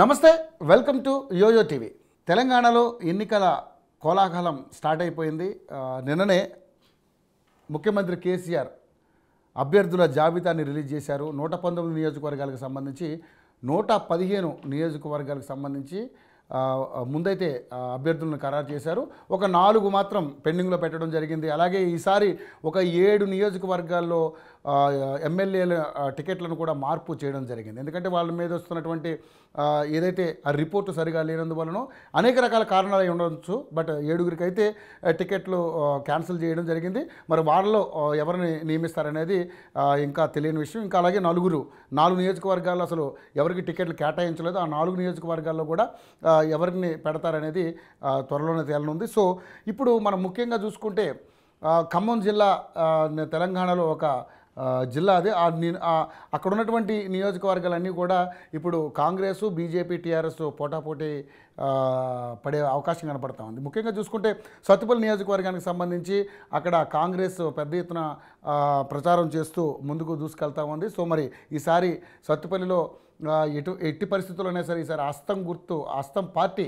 నమస్తే welcome to yo-yo TV తెలంగాణలో ఎన్నికల కోలాహలం స్టార్ట్ అయిపోయింది నిన్ననే ముఖ్యమంత్రి కేసీఆర్ అభ్యర్థుల జాబితాని రిలీజ్ చేశారు నూట పంతొమ్మిది నియోజకవర్గాలకు సంబంధించి నూట పదిహేను నియోజకవర్గాలకు సంబంధించి ముందైతే అభ్యర్థులను ఖరారు చేశారు ఒక నాలుగు మాత్రం పెండింగ్లో పెట్టడం జరిగింది అలాగే ఈసారి ఒక ఏడు నియోజకవర్గాల్లో ఎమ్మెల్యేల టికెట్లను కూడా మార్పు చేయడం జరిగింది ఎందుకంటే వాళ్ళ మీద వస్తున్నటువంటి ఏదైతే ఆ రిపోర్టు సరిగా లేనందువలన అనేక రకాల కారణాలు ఉండవచ్చు బట్ ఏడుగురికి అయితే టికెట్లు క్యాన్సిల్ చేయడం జరిగింది మరి వాళ్ళలో ఎవరిని నియమిస్తారనేది ఇంకా తెలియని విషయం ఇంకా అలాగే నలుగురు నాలుగు నియోజకవర్గాల్లో అసలు ఎవరికి టికెట్లు కేటాయించలేదు ఆ నాలుగు నియోజకవర్గాల్లో కూడా ఎవరిని పెడతారనేది త్వరలోనే తేలనుంది సో ఇప్పుడు మనం ముఖ్యంగా చూసుకుంటే ఖమ్మం జిల్లా తెలంగాణలో ఒక జిల్లా అది అక్కడ ఉన్నటువంటి నియోజకవర్గాలన్నీ కూడా ఇప్పుడు కాంగ్రెస్ బీజేపీ టీఆర్ఎస్ పోటాపోటీ పడే అవకాశం కనపడతా ఉంది ముఖ్యంగా చూసుకుంటే సత్తుపల్లి నియోజకవర్గానికి సంబంధించి అక్కడ కాంగ్రెస్ పెద్ద ఎత్తున ప్రచారం చేస్తూ ముందుకు దూసుకెళ్తా ఉంది సో మరి ఈసారి సత్తుపల్లిలో ఎటు ఎట్టి పరిస్థితుల్లోనే సరే ఈసారి అస్తం గుర్తు అస్తం పార్టీ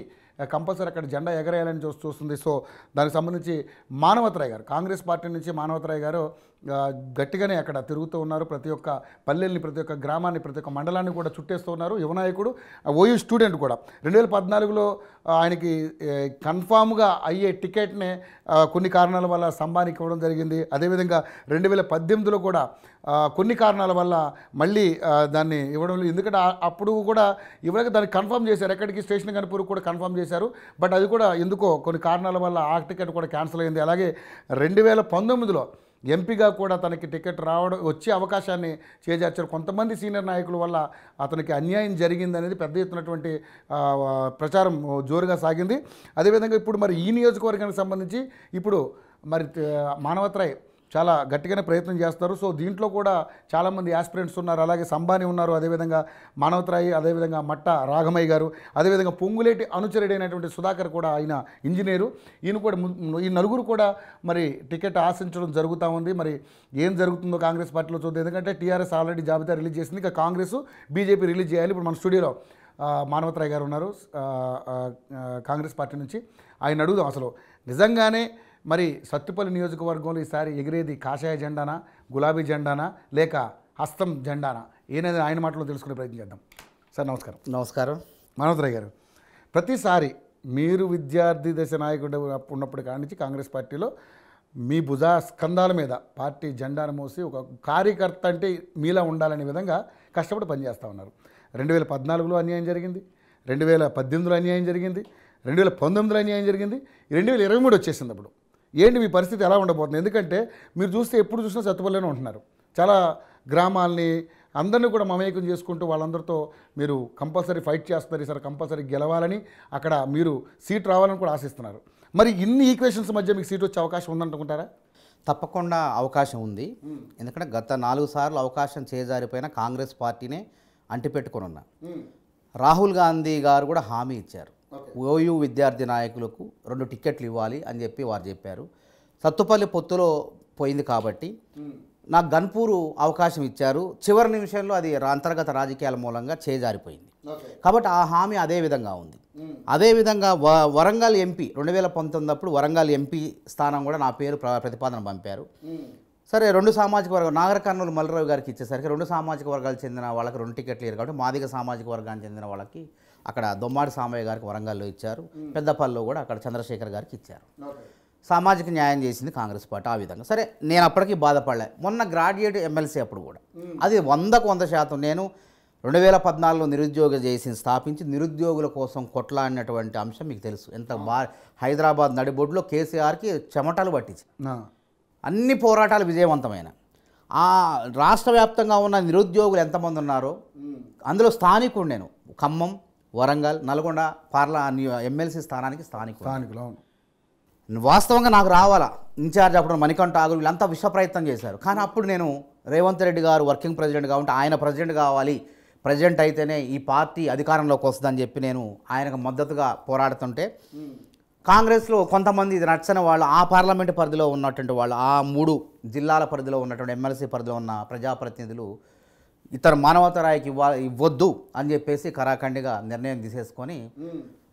కంపల్సరీ అక్కడ జెండా ఎగరేయాలని చూసి చూస్తుంది సో దానికి సంబంధించి మానవతరాయ్ గారు కాంగ్రెస్ పార్టీ నుంచి మానవతరాయ్ గారు గట్టిగానే అక్కడ తిరుగుతూ ఉన్నారు ప్రతి ఒక్క పల్లెల్ని ప్రతి ఒక్క గ్రామాన్ని ప్రతి ఒక్క మండలాన్ని కూడా చుట్టేస్తూ ఉన్నారు యువనాయకుడు ఓయూ స్టూడెంట్ కూడా రెండు వేల పద్నాలుగులో ఆయనకి కన్ఫామ్గా అయ్యే టికెట్నే కొన్ని కారణాల వల్ల సంబానికి ఇవ్వడం జరిగింది అదేవిధంగా రెండు వేల పద్దెనిమిదిలో కూడా కొన్ని కారణాల వల్ల మళ్ళీ దాన్ని ఇవ్వడం ఎందుకంటే అప్పుడు కూడా ఇవ్వడానికి దాన్ని కన్ఫర్మ్ చేశారు ఎక్కడికి స్టేషన్ కనిపూర్ కూడా కన్ఫర్మ్ చేశారు బట్ అది కూడా ఎందుకో కొన్ని కారణాల వల్ల ఆ టికెట్ కూడా క్యాన్సిల్ అయింది అలాగే రెండు వేల పంతొమ్మిదిలో ఎంపీగా కూడా తనకి టికెట్ రావడం వచ్చే అవకాశాన్ని చేజార్చారు కొంతమంది సీనియర్ నాయకుల వల్ల అతనికి అన్యాయం జరిగిందనేది పెద్ద ఎత్తునటువంటి ప్రచారం జోరుగా సాగింది అదేవిధంగా ఇప్పుడు మరి ఈ నియోజకవర్గానికి సంబంధించి ఇప్పుడు మరి మానవత్రాయ్ చాలా గట్టిగానే ప్రయత్నం చేస్తారు సో దీంట్లో కూడా చాలామంది యాస్పిరెంట్స్ ఉన్నారు అలాగే సంబాని ఉన్నారు అదేవిధంగా మానవతరాయి అదేవిధంగా మట్ట రాఘమయ్య గారు అదేవిధంగా పొంగులేటి అనుచరుడైనటువంటి సుధాకర్ కూడా ఆయన ఇంజనీరు ఈయన కూడా ఈ నలుగురు కూడా మరి టికెట్ ఆశించడం జరుగుతూ ఉంది మరి ఏం జరుగుతుందో కాంగ్రెస్ పార్టీలో చూద్దాం ఎందుకంటే టీఆర్ఎస్ ఆల్రెడీ జాబితా రిలీజ్ చేసింది ఇంకా కాంగ్రెస్ బీజేపీ రిలీజ్ చేయాలి ఇప్పుడు మన స్టూడియోలో మానవతరాయ్ గారు ఉన్నారు కాంగ్రెస్ పార్టీ నుంచి ఆయన అడుగుదాం అసలు నిజంగానే మరి సత్తుపల్లి నియోజకవర్గంలో ఈసారి ఎగిరేది కాషాయ జెండానా గులాబీ జెండానా లేక హస్తం జెండానా ఏనేది ఆయన మాటలో తెలుసుకునే ప్రయత్నం చేద్దాం సార్ నమస్కారం నమస్కారం మనోహరాయ్ గారు ప్రతిసారి మీరు విద్యార్థి దశ నాయకుడు ఉన్నప్పటి కాడి నుంచి కాంగ్రెస్ పార్టీలో మీ భుజా స్కందాల మీద పార్టీ జెండాను మోసి ఒక కార్యకర్త అంటే మీలా ఉండాలనే విధంగా కష్టపడి పనిచేస్తూ ఉన్నారు రెండు వేల పద్నాలుగులో అన్యాయం జరిగింది రెండు వేల పద్దెనిమిదిలో అన్యాయం జరిగింది రెండు వేల పంతొమ్మిదిలో అన్యాయం జరిగింది రెండు వేల ఇరవై మూడు వచ్చేసింది అప్పుడు ఏంటి మీ పరిస్థితి ఎలా ఉండబోతుంది ఎందుకంటే మీరు చూస్తే ఎప్పుడు చూసినా సత్తుపల్లిలోనే ఉంటున్నారు చాలా గ్రామాల్ని అందరినీ కూడా మమేకం చేసుకుంటూ వాళ్ళందరితో మీరు కంపల్సరీ ఫైట్ చేస్తున్నారు ఈసారి కంపల్సరీ గెలవాలని అక్కడ మీరు సీట్ రావాలని కూడా ఆశిస్తున్నారు మరి ఇన్ని ఈక్వేషన్స్ మధ్య మీకు సీట్ వచ్చే అవకాశం ఉందనుకుంటారా తప్పకుండా అవకాశం ఉంది ఎందుకంటే గత నాలుగు సార్లు అవకాశం చేజారిపోయిన కాంగ్రెస్ పార్టీనే అంటిపెట్టుకుని ఉన్నా రాహుల్ గాంధీ గారు కూడా హామీ ఇచ్చారు ఓయూ విద్యార్థి నాయకులకు రెండు టిక్కెట్లు ఇవ్వాలి అని చెప్పి వారు చెప్పారు సత్తుపల్లి పొత్తులో పోయింది కాబట్టి నాకు గన్పూరు అవకాశం ఇచ్చారు చివరి నిమిషంలో అది అంతర్గత రాజకీయాల మూలంగా చేజారిపోయింది కాబట్టి ఆ హామీ అదే విధంగా ఉంది అదేవిధంగా వ వరంగల్ ఎంపీ రెండు వేల పంతొమ్మిది అప్పుడు వరంగల్ ఎంపీ స్థానం కూడా నా పేరు ప్రతిపాదన పంపారు సరే రెండు సామాజిక వర్గం నాగర కర్నూలు మల్లరావు గారికి ఇచ్చేసరికి రెండు సామాజిక వర్గాలు చెందిన వాళ్ళకి రెండు టికెట్లు లేరు కాబట్టి మాదిగ సామాజిక వర్గానికి చెందిన వాళ్ళకి అక్కడ దొమ్మాడి సామయ్య గారికి వరంగల్లో ఇచ్చారు పెద్దపల్లిలో కూడా అక్కడ చంద్రశేఖర్ గారికి ఇచ్చారు సామాజిక న్యాయం చేసింది కాంగ్రెస్ పార్టీ ఆ విధంగా సరే నేను అప్పటికీ బాధపడలే మొన్న గ్రాడ్యుయేట్ ఎమ్మెల్సీ అప్పుడు కూడా అది వందకు వంద శాతం నేను రెండు వేల పద్నాలుగులో నిరుద్యోగ చేసి స్థాపించి నిరుద్యోగుల కోసం కొట్లాడినటువంటి అంశం మీకు తెలుసు ఎంత బా హైదరాబాద్ నడిబొడ్లో కేసీఆర్కి చెమటలు పట్టించి అన్ని పోరాటాలు విజయవంతమైన ఆ రాష్ట్ర వ్యాప్తంగా ఉన్న నిరుద్యోగులు ఎంతమంది ఉన్నారో అందులో స్థానికుడు నేను ఖమ్మం వరంగల్ నల్గొండ పార్ల ఎమ్మెల్సీ స్థానానికి స్థానిక స్థానికులు వాస్తవంగా నాకు రావాలా ఇన్ఛార్జ్ అప్పుడు మణికంఠ ఠాగూర్ వీళ్ళంతా విశ్వ ప్రయత్నం చేశారు కానీ అప్పుడు నేను రేవంత్ రెడ్డి గారు వర్కింగ్ ప్రెసిడెంట్ ఉంటే ఆయన ప్రెసిడెంట్ కావాలి ప్రెసిడెంట్ అయితేనే ఈ పార్టీ అధికారంలోకి వస్తుందని చెప్పి నేను ఆయనకు మద్దతుగా పోరాడుతుంటే కాంగ్రెస్లో కొంతమంది ఇది నచ్చని వాళ్ళు ఆ పార్లమెంటు పరిధిలో ఉన్నటువంటి వాళ్ళు ఆ మూడు జిల్లాల పరిధిలో ఉన్నటువంటి ఎమ్మెల్సీ పరిధిలో ఉన్న ప్రజాప్రతినిధులు ఇతర మానవతరాయికి ఇవ్వ ఇవ్వద్దు అని చెప్పేసి కరాఖండిగా నిర్ణయం తీసేసుకొని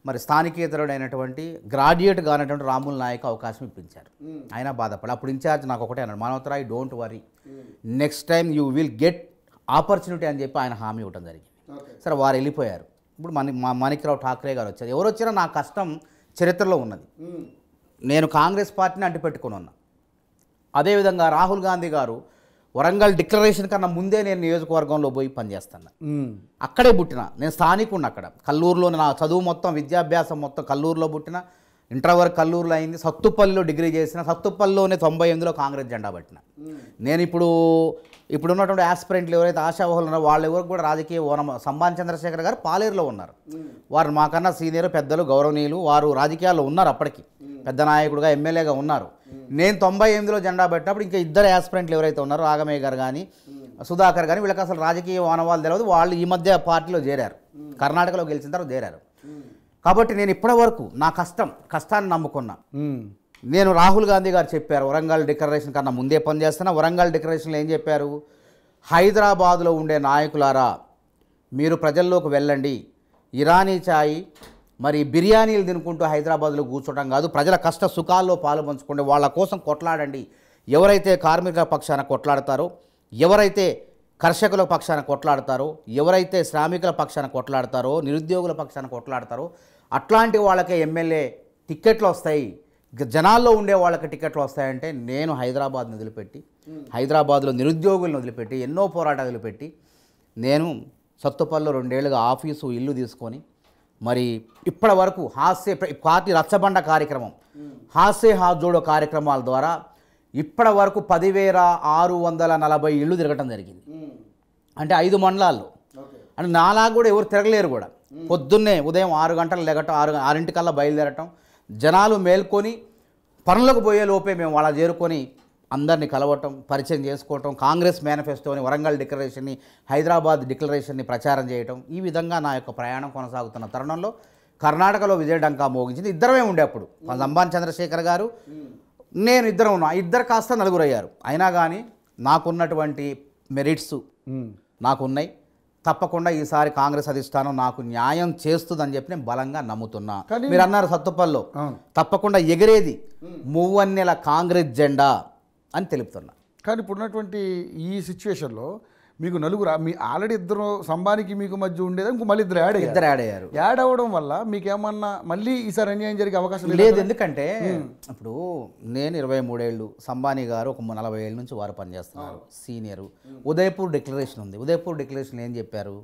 మరి స్థానికేతరుడైనటువంటి గ్రాడ్యుయేట్ కానటువంటి రాముల్ నాయక్ అవకాశం ఇప్పించారు ఆయన బాధపడి అప్పుడు ఇన్ఛార్జ్ నాకు ఒకటే అన్నాడు Manavatharai don't worry next time you will get opportunity అని చెప్పి ఆయన హామీ ఇవ్వడం జరిగింది సరే వారు వెళ్ళిపోయారు ఇప్పుడు మన మాణిక్రావు ఠాక్రే గారు వచ్చారు ఎవరు వచ్చినా నా కష్టం చరిత్రలో ఉన్నది నేను కాంగ్రెస్ పార్టీని అంటిపెట్టుకుని ఉన్నా అదేవిధంగా రాహుల్ గాంధీ గారు వరంగల్ డిక్లరేషన్ కన్నా ముందే నేను నియోజకవర్గంలో పోయి పనిచేస్తాను అక్కడే పుట్టిన నేను స్థానికుడిని అక్కడ కల్లూరులో నా చదువు మొత్తం విద్యాభ్యాసం మొత్తం కల్లూరులో పుట్టిన ఇంటర్ వరకు కల్లూరులో అయింది సత్తుపల్లిలో డిగ్రీ చేసిన సత్తుపల్లిలోనే తొంభై ఎనిమిదిలో కాంగ్రెస్ జెండా పట్టిన నేను ఇప్పుడు ఇప్పుడు ఉన్నటువంటి ఆస్పిరెంట్లు ఎవరైతే ఆశావహులు ఉన్నారో వాళ్ళు ఎవరికి కూడా రాజకీయ ఓనం సంబాన్ చంద్రశేఖర్ గారు పాలేరులో ఉన్నారు వారు మాకన్నా సీనియర్ పెద్దలు గౌరవనీయులు వారు రాజకీయాల్లో ఉన్నారు అప్పటికి పెద్ద నాయకుడుగా ఎమ్మెల్యేగా ఉన్నారు నేను తొంభై ఎనిమిదిలో జెండా పెట్టినప్పుడు ఇంకా ఇద్దరు ఆస్పిరెంట్లు ఎవరైతే ఉన్నారో రాగమయ్య గారు కానీ సుధాకర్ కానీ వీళ్ళకి అసలు రాజకీయ వానవాళ్ళు తెలియదు వాళ్ళు ఈ మధ్య పార్టీలో చేరారు కర్ణాటకలో గెలిచిన తర్వాత చేరారు కాబట్టి నేను ఇప్పటి వరకు నా కష్టం కష్టాన్ని నమ్ముకున్నా నేను రాహుల్ గాంధీ గారు చెప్పారు వరంగల్ డిక్లరేషన్ కన్నా ముందే పనిచేస్తున్నా వరంగల్ డిక్లరేషన్లో ఏం చెప్పారు హైదరాబాదులో ఉండే నాయకులారా మీరు ప్రజల్లోకి వెళ్ళండి ఇరానీ ఛాయ్ మరి బిర్యానీలు తినుకుంటూ హైదరాబాద్లో కూర్చోటం కాదు ప్రజల కష్ట సుఖాల్లో పాలు పంచుకోండి వాళ్ళ కోసం కొట్లాడండి ఎవరైతే కార్మికుల పక్షాన కొట్లాడతారో ఎవరైతే కర్షకుల పక్షాన కొట్లాడతారో ఎవరైతే శ్రామికుల పక్షాన కొట్లాడతారో నిరుద్యోగుల పక్షాన కొట్లాడతారో అట్లాంటి వాళ్ళకే ఎమ్మెల్యే టిక్కెట్లు వస్తాయి జనాల్లో ఉండే వాళ్ళకి టికెట్లు వస్తాయంటే నేను హైదరాబాద్ని వదిలిపెట్టి హైదరాబాద్లో నిరుద్యోగులను వదిలిపెట్టి ఎన్నో పోరాటాలు వదిలిపెట్టి నేను సత్తుపల్లి రెండేళ్లుగా ఆఫీసు ఇల్లు తీసుకొని మరి ఇప్పటి వరకు హాస్య పార్టీ రచ్చబండ కార్యక్రమం హాస్య హాజోడో కార్యక్రమాల ద్వారా ఇప్పటి వరకు పదివేల ఆరు వందల నలభై ఇళ్ళు తిరగటం జరిగింది అంటే ఐదు మండలాల్లో అంటే నాలా కూడా ఎవరు తిరగలేరు కూడా పొద్దున్నే ఉదయం ఆరు గంటలు లెగటం ఆరు ఆరింటికల్లా బయలుదేరటం జనాలు మేల్కొని పనులకు పోయే లోపే మేము వాళ్ళ చేరుకొని అందరినీ కలవటం పరిచయం చేసుకోవటం కాంగ్రెస్ మేనిఫెస్టోని వరంగల్ డిక్లరేషన్ని హైదరాబాద్ డిక్లరేషన్ని ప్రచారం చేయటం ఈ విధంగా నా యొక్క ప్రయాణం కొనసాగుతున్న తరుణంలో కర్ణాటకలో విజయడంకా మోగించింది ఇద్దరమే ఉండే అప్పుడు అంబాన్ చంద్రశేఖర్ గారు నేను ఇద్దరం ఉన్నా ఇద్దరు కాస్త నలుగురయ్యారు అయినా కానీ నాకున్నటువంటి మెరిట్స్ నాకున్నాయి తప్పకుండా ఈసారి కాంగ్రెస్ అధిష్టానం నాకు న్యాయం చేస్తుందని చెప్పి నేను బలంగా నమ్ముతున్నా మీరు అన్నారు సత్తుపల్లు తప్పకుండా ఎగిరేది మూవన్నెల కాంగ్రెస్ జెండా అని తెలుపుతున్నా కానీ ఇప్పుడున్నటువంటి ఈ సిచ్యువేషన్లో మీకు నలుగురు మీ ఆల్రెడీ ఇద్దరు సంభానికి మీకు మధ్య ఉండేది ఇంకో మళ్ళీ ఇద్దరు యాడ్ ఇద్దరు యాడ్ అయ్యారు యాడ్ అవ్వడం వల్ల మీకు ఏమన్నా మళ్ళీ ఈసారి అన్యాయం జరిగే అవకాశం లేదు ఎందుకంటే ఇప్పుడు నేను ఇరవై మూడేళ్ళు సంభానీ గారు ఒక నలభై ఏళ్ళ నుంచి వారు పనిచేస్తున్నారు సీనియర్ ఉదయపూర్ డిక్లరేషన్ ఉంది ఉదయపూర్ డిక్లరేషన్ ఏం చెప్పారు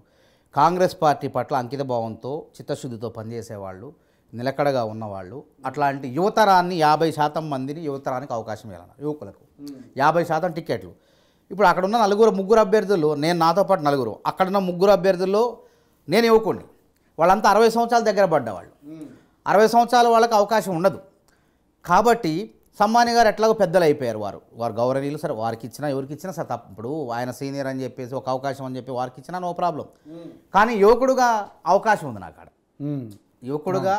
కాంగ్రెస్ పార్టీ పట్ల అంకిత భావంతో చిత్తశుద్ధితో పనిచేసేవాళ్ళు నిలకడగా ఉన్నవాళ్ళు అట్లాంటి యువతరాన్ని యాభై శాతం మందిని యువతరానికి అవకాశం ఇవ్వాలన్నారు యువకులకు యాభై శాతం టికెట్లు ఇప్పుడు అక్కడ ఉన్న నలుగురు ముగ్గురు అభ్యర్థులు నేను నాతో పాటు నలుగురు అక్కడ ఉన్న ముగ్గురు అభ్యర్థుల్లో నేను ఇవ్వకండి వాళ్ళంతా అరవై సంవత్సరాల దగ్గర పడ్డవాళ్ళు అరవై సంవత్సరాల వాళ్ళకి అవకాశం ఉండదు కాబట్టి సమ్మాని గారు ఎట్లాగో పెద్దలు అయిపోయారు వారు వారు గౌరవనీయులు సరే వారికి ఇచ్చినా ఎవరికి ఇచ్చినా సరే తప్పుడు ఆయన సీనియర్ అని చెప్పేసి ఒక అవకాశం అని చెప్పి వారికి ఇచ్చినా నో ప్రాబ్లం కానీ యువకుడుగా అవకాశం ఉంది నాకు అక్కడ యువకుడుగా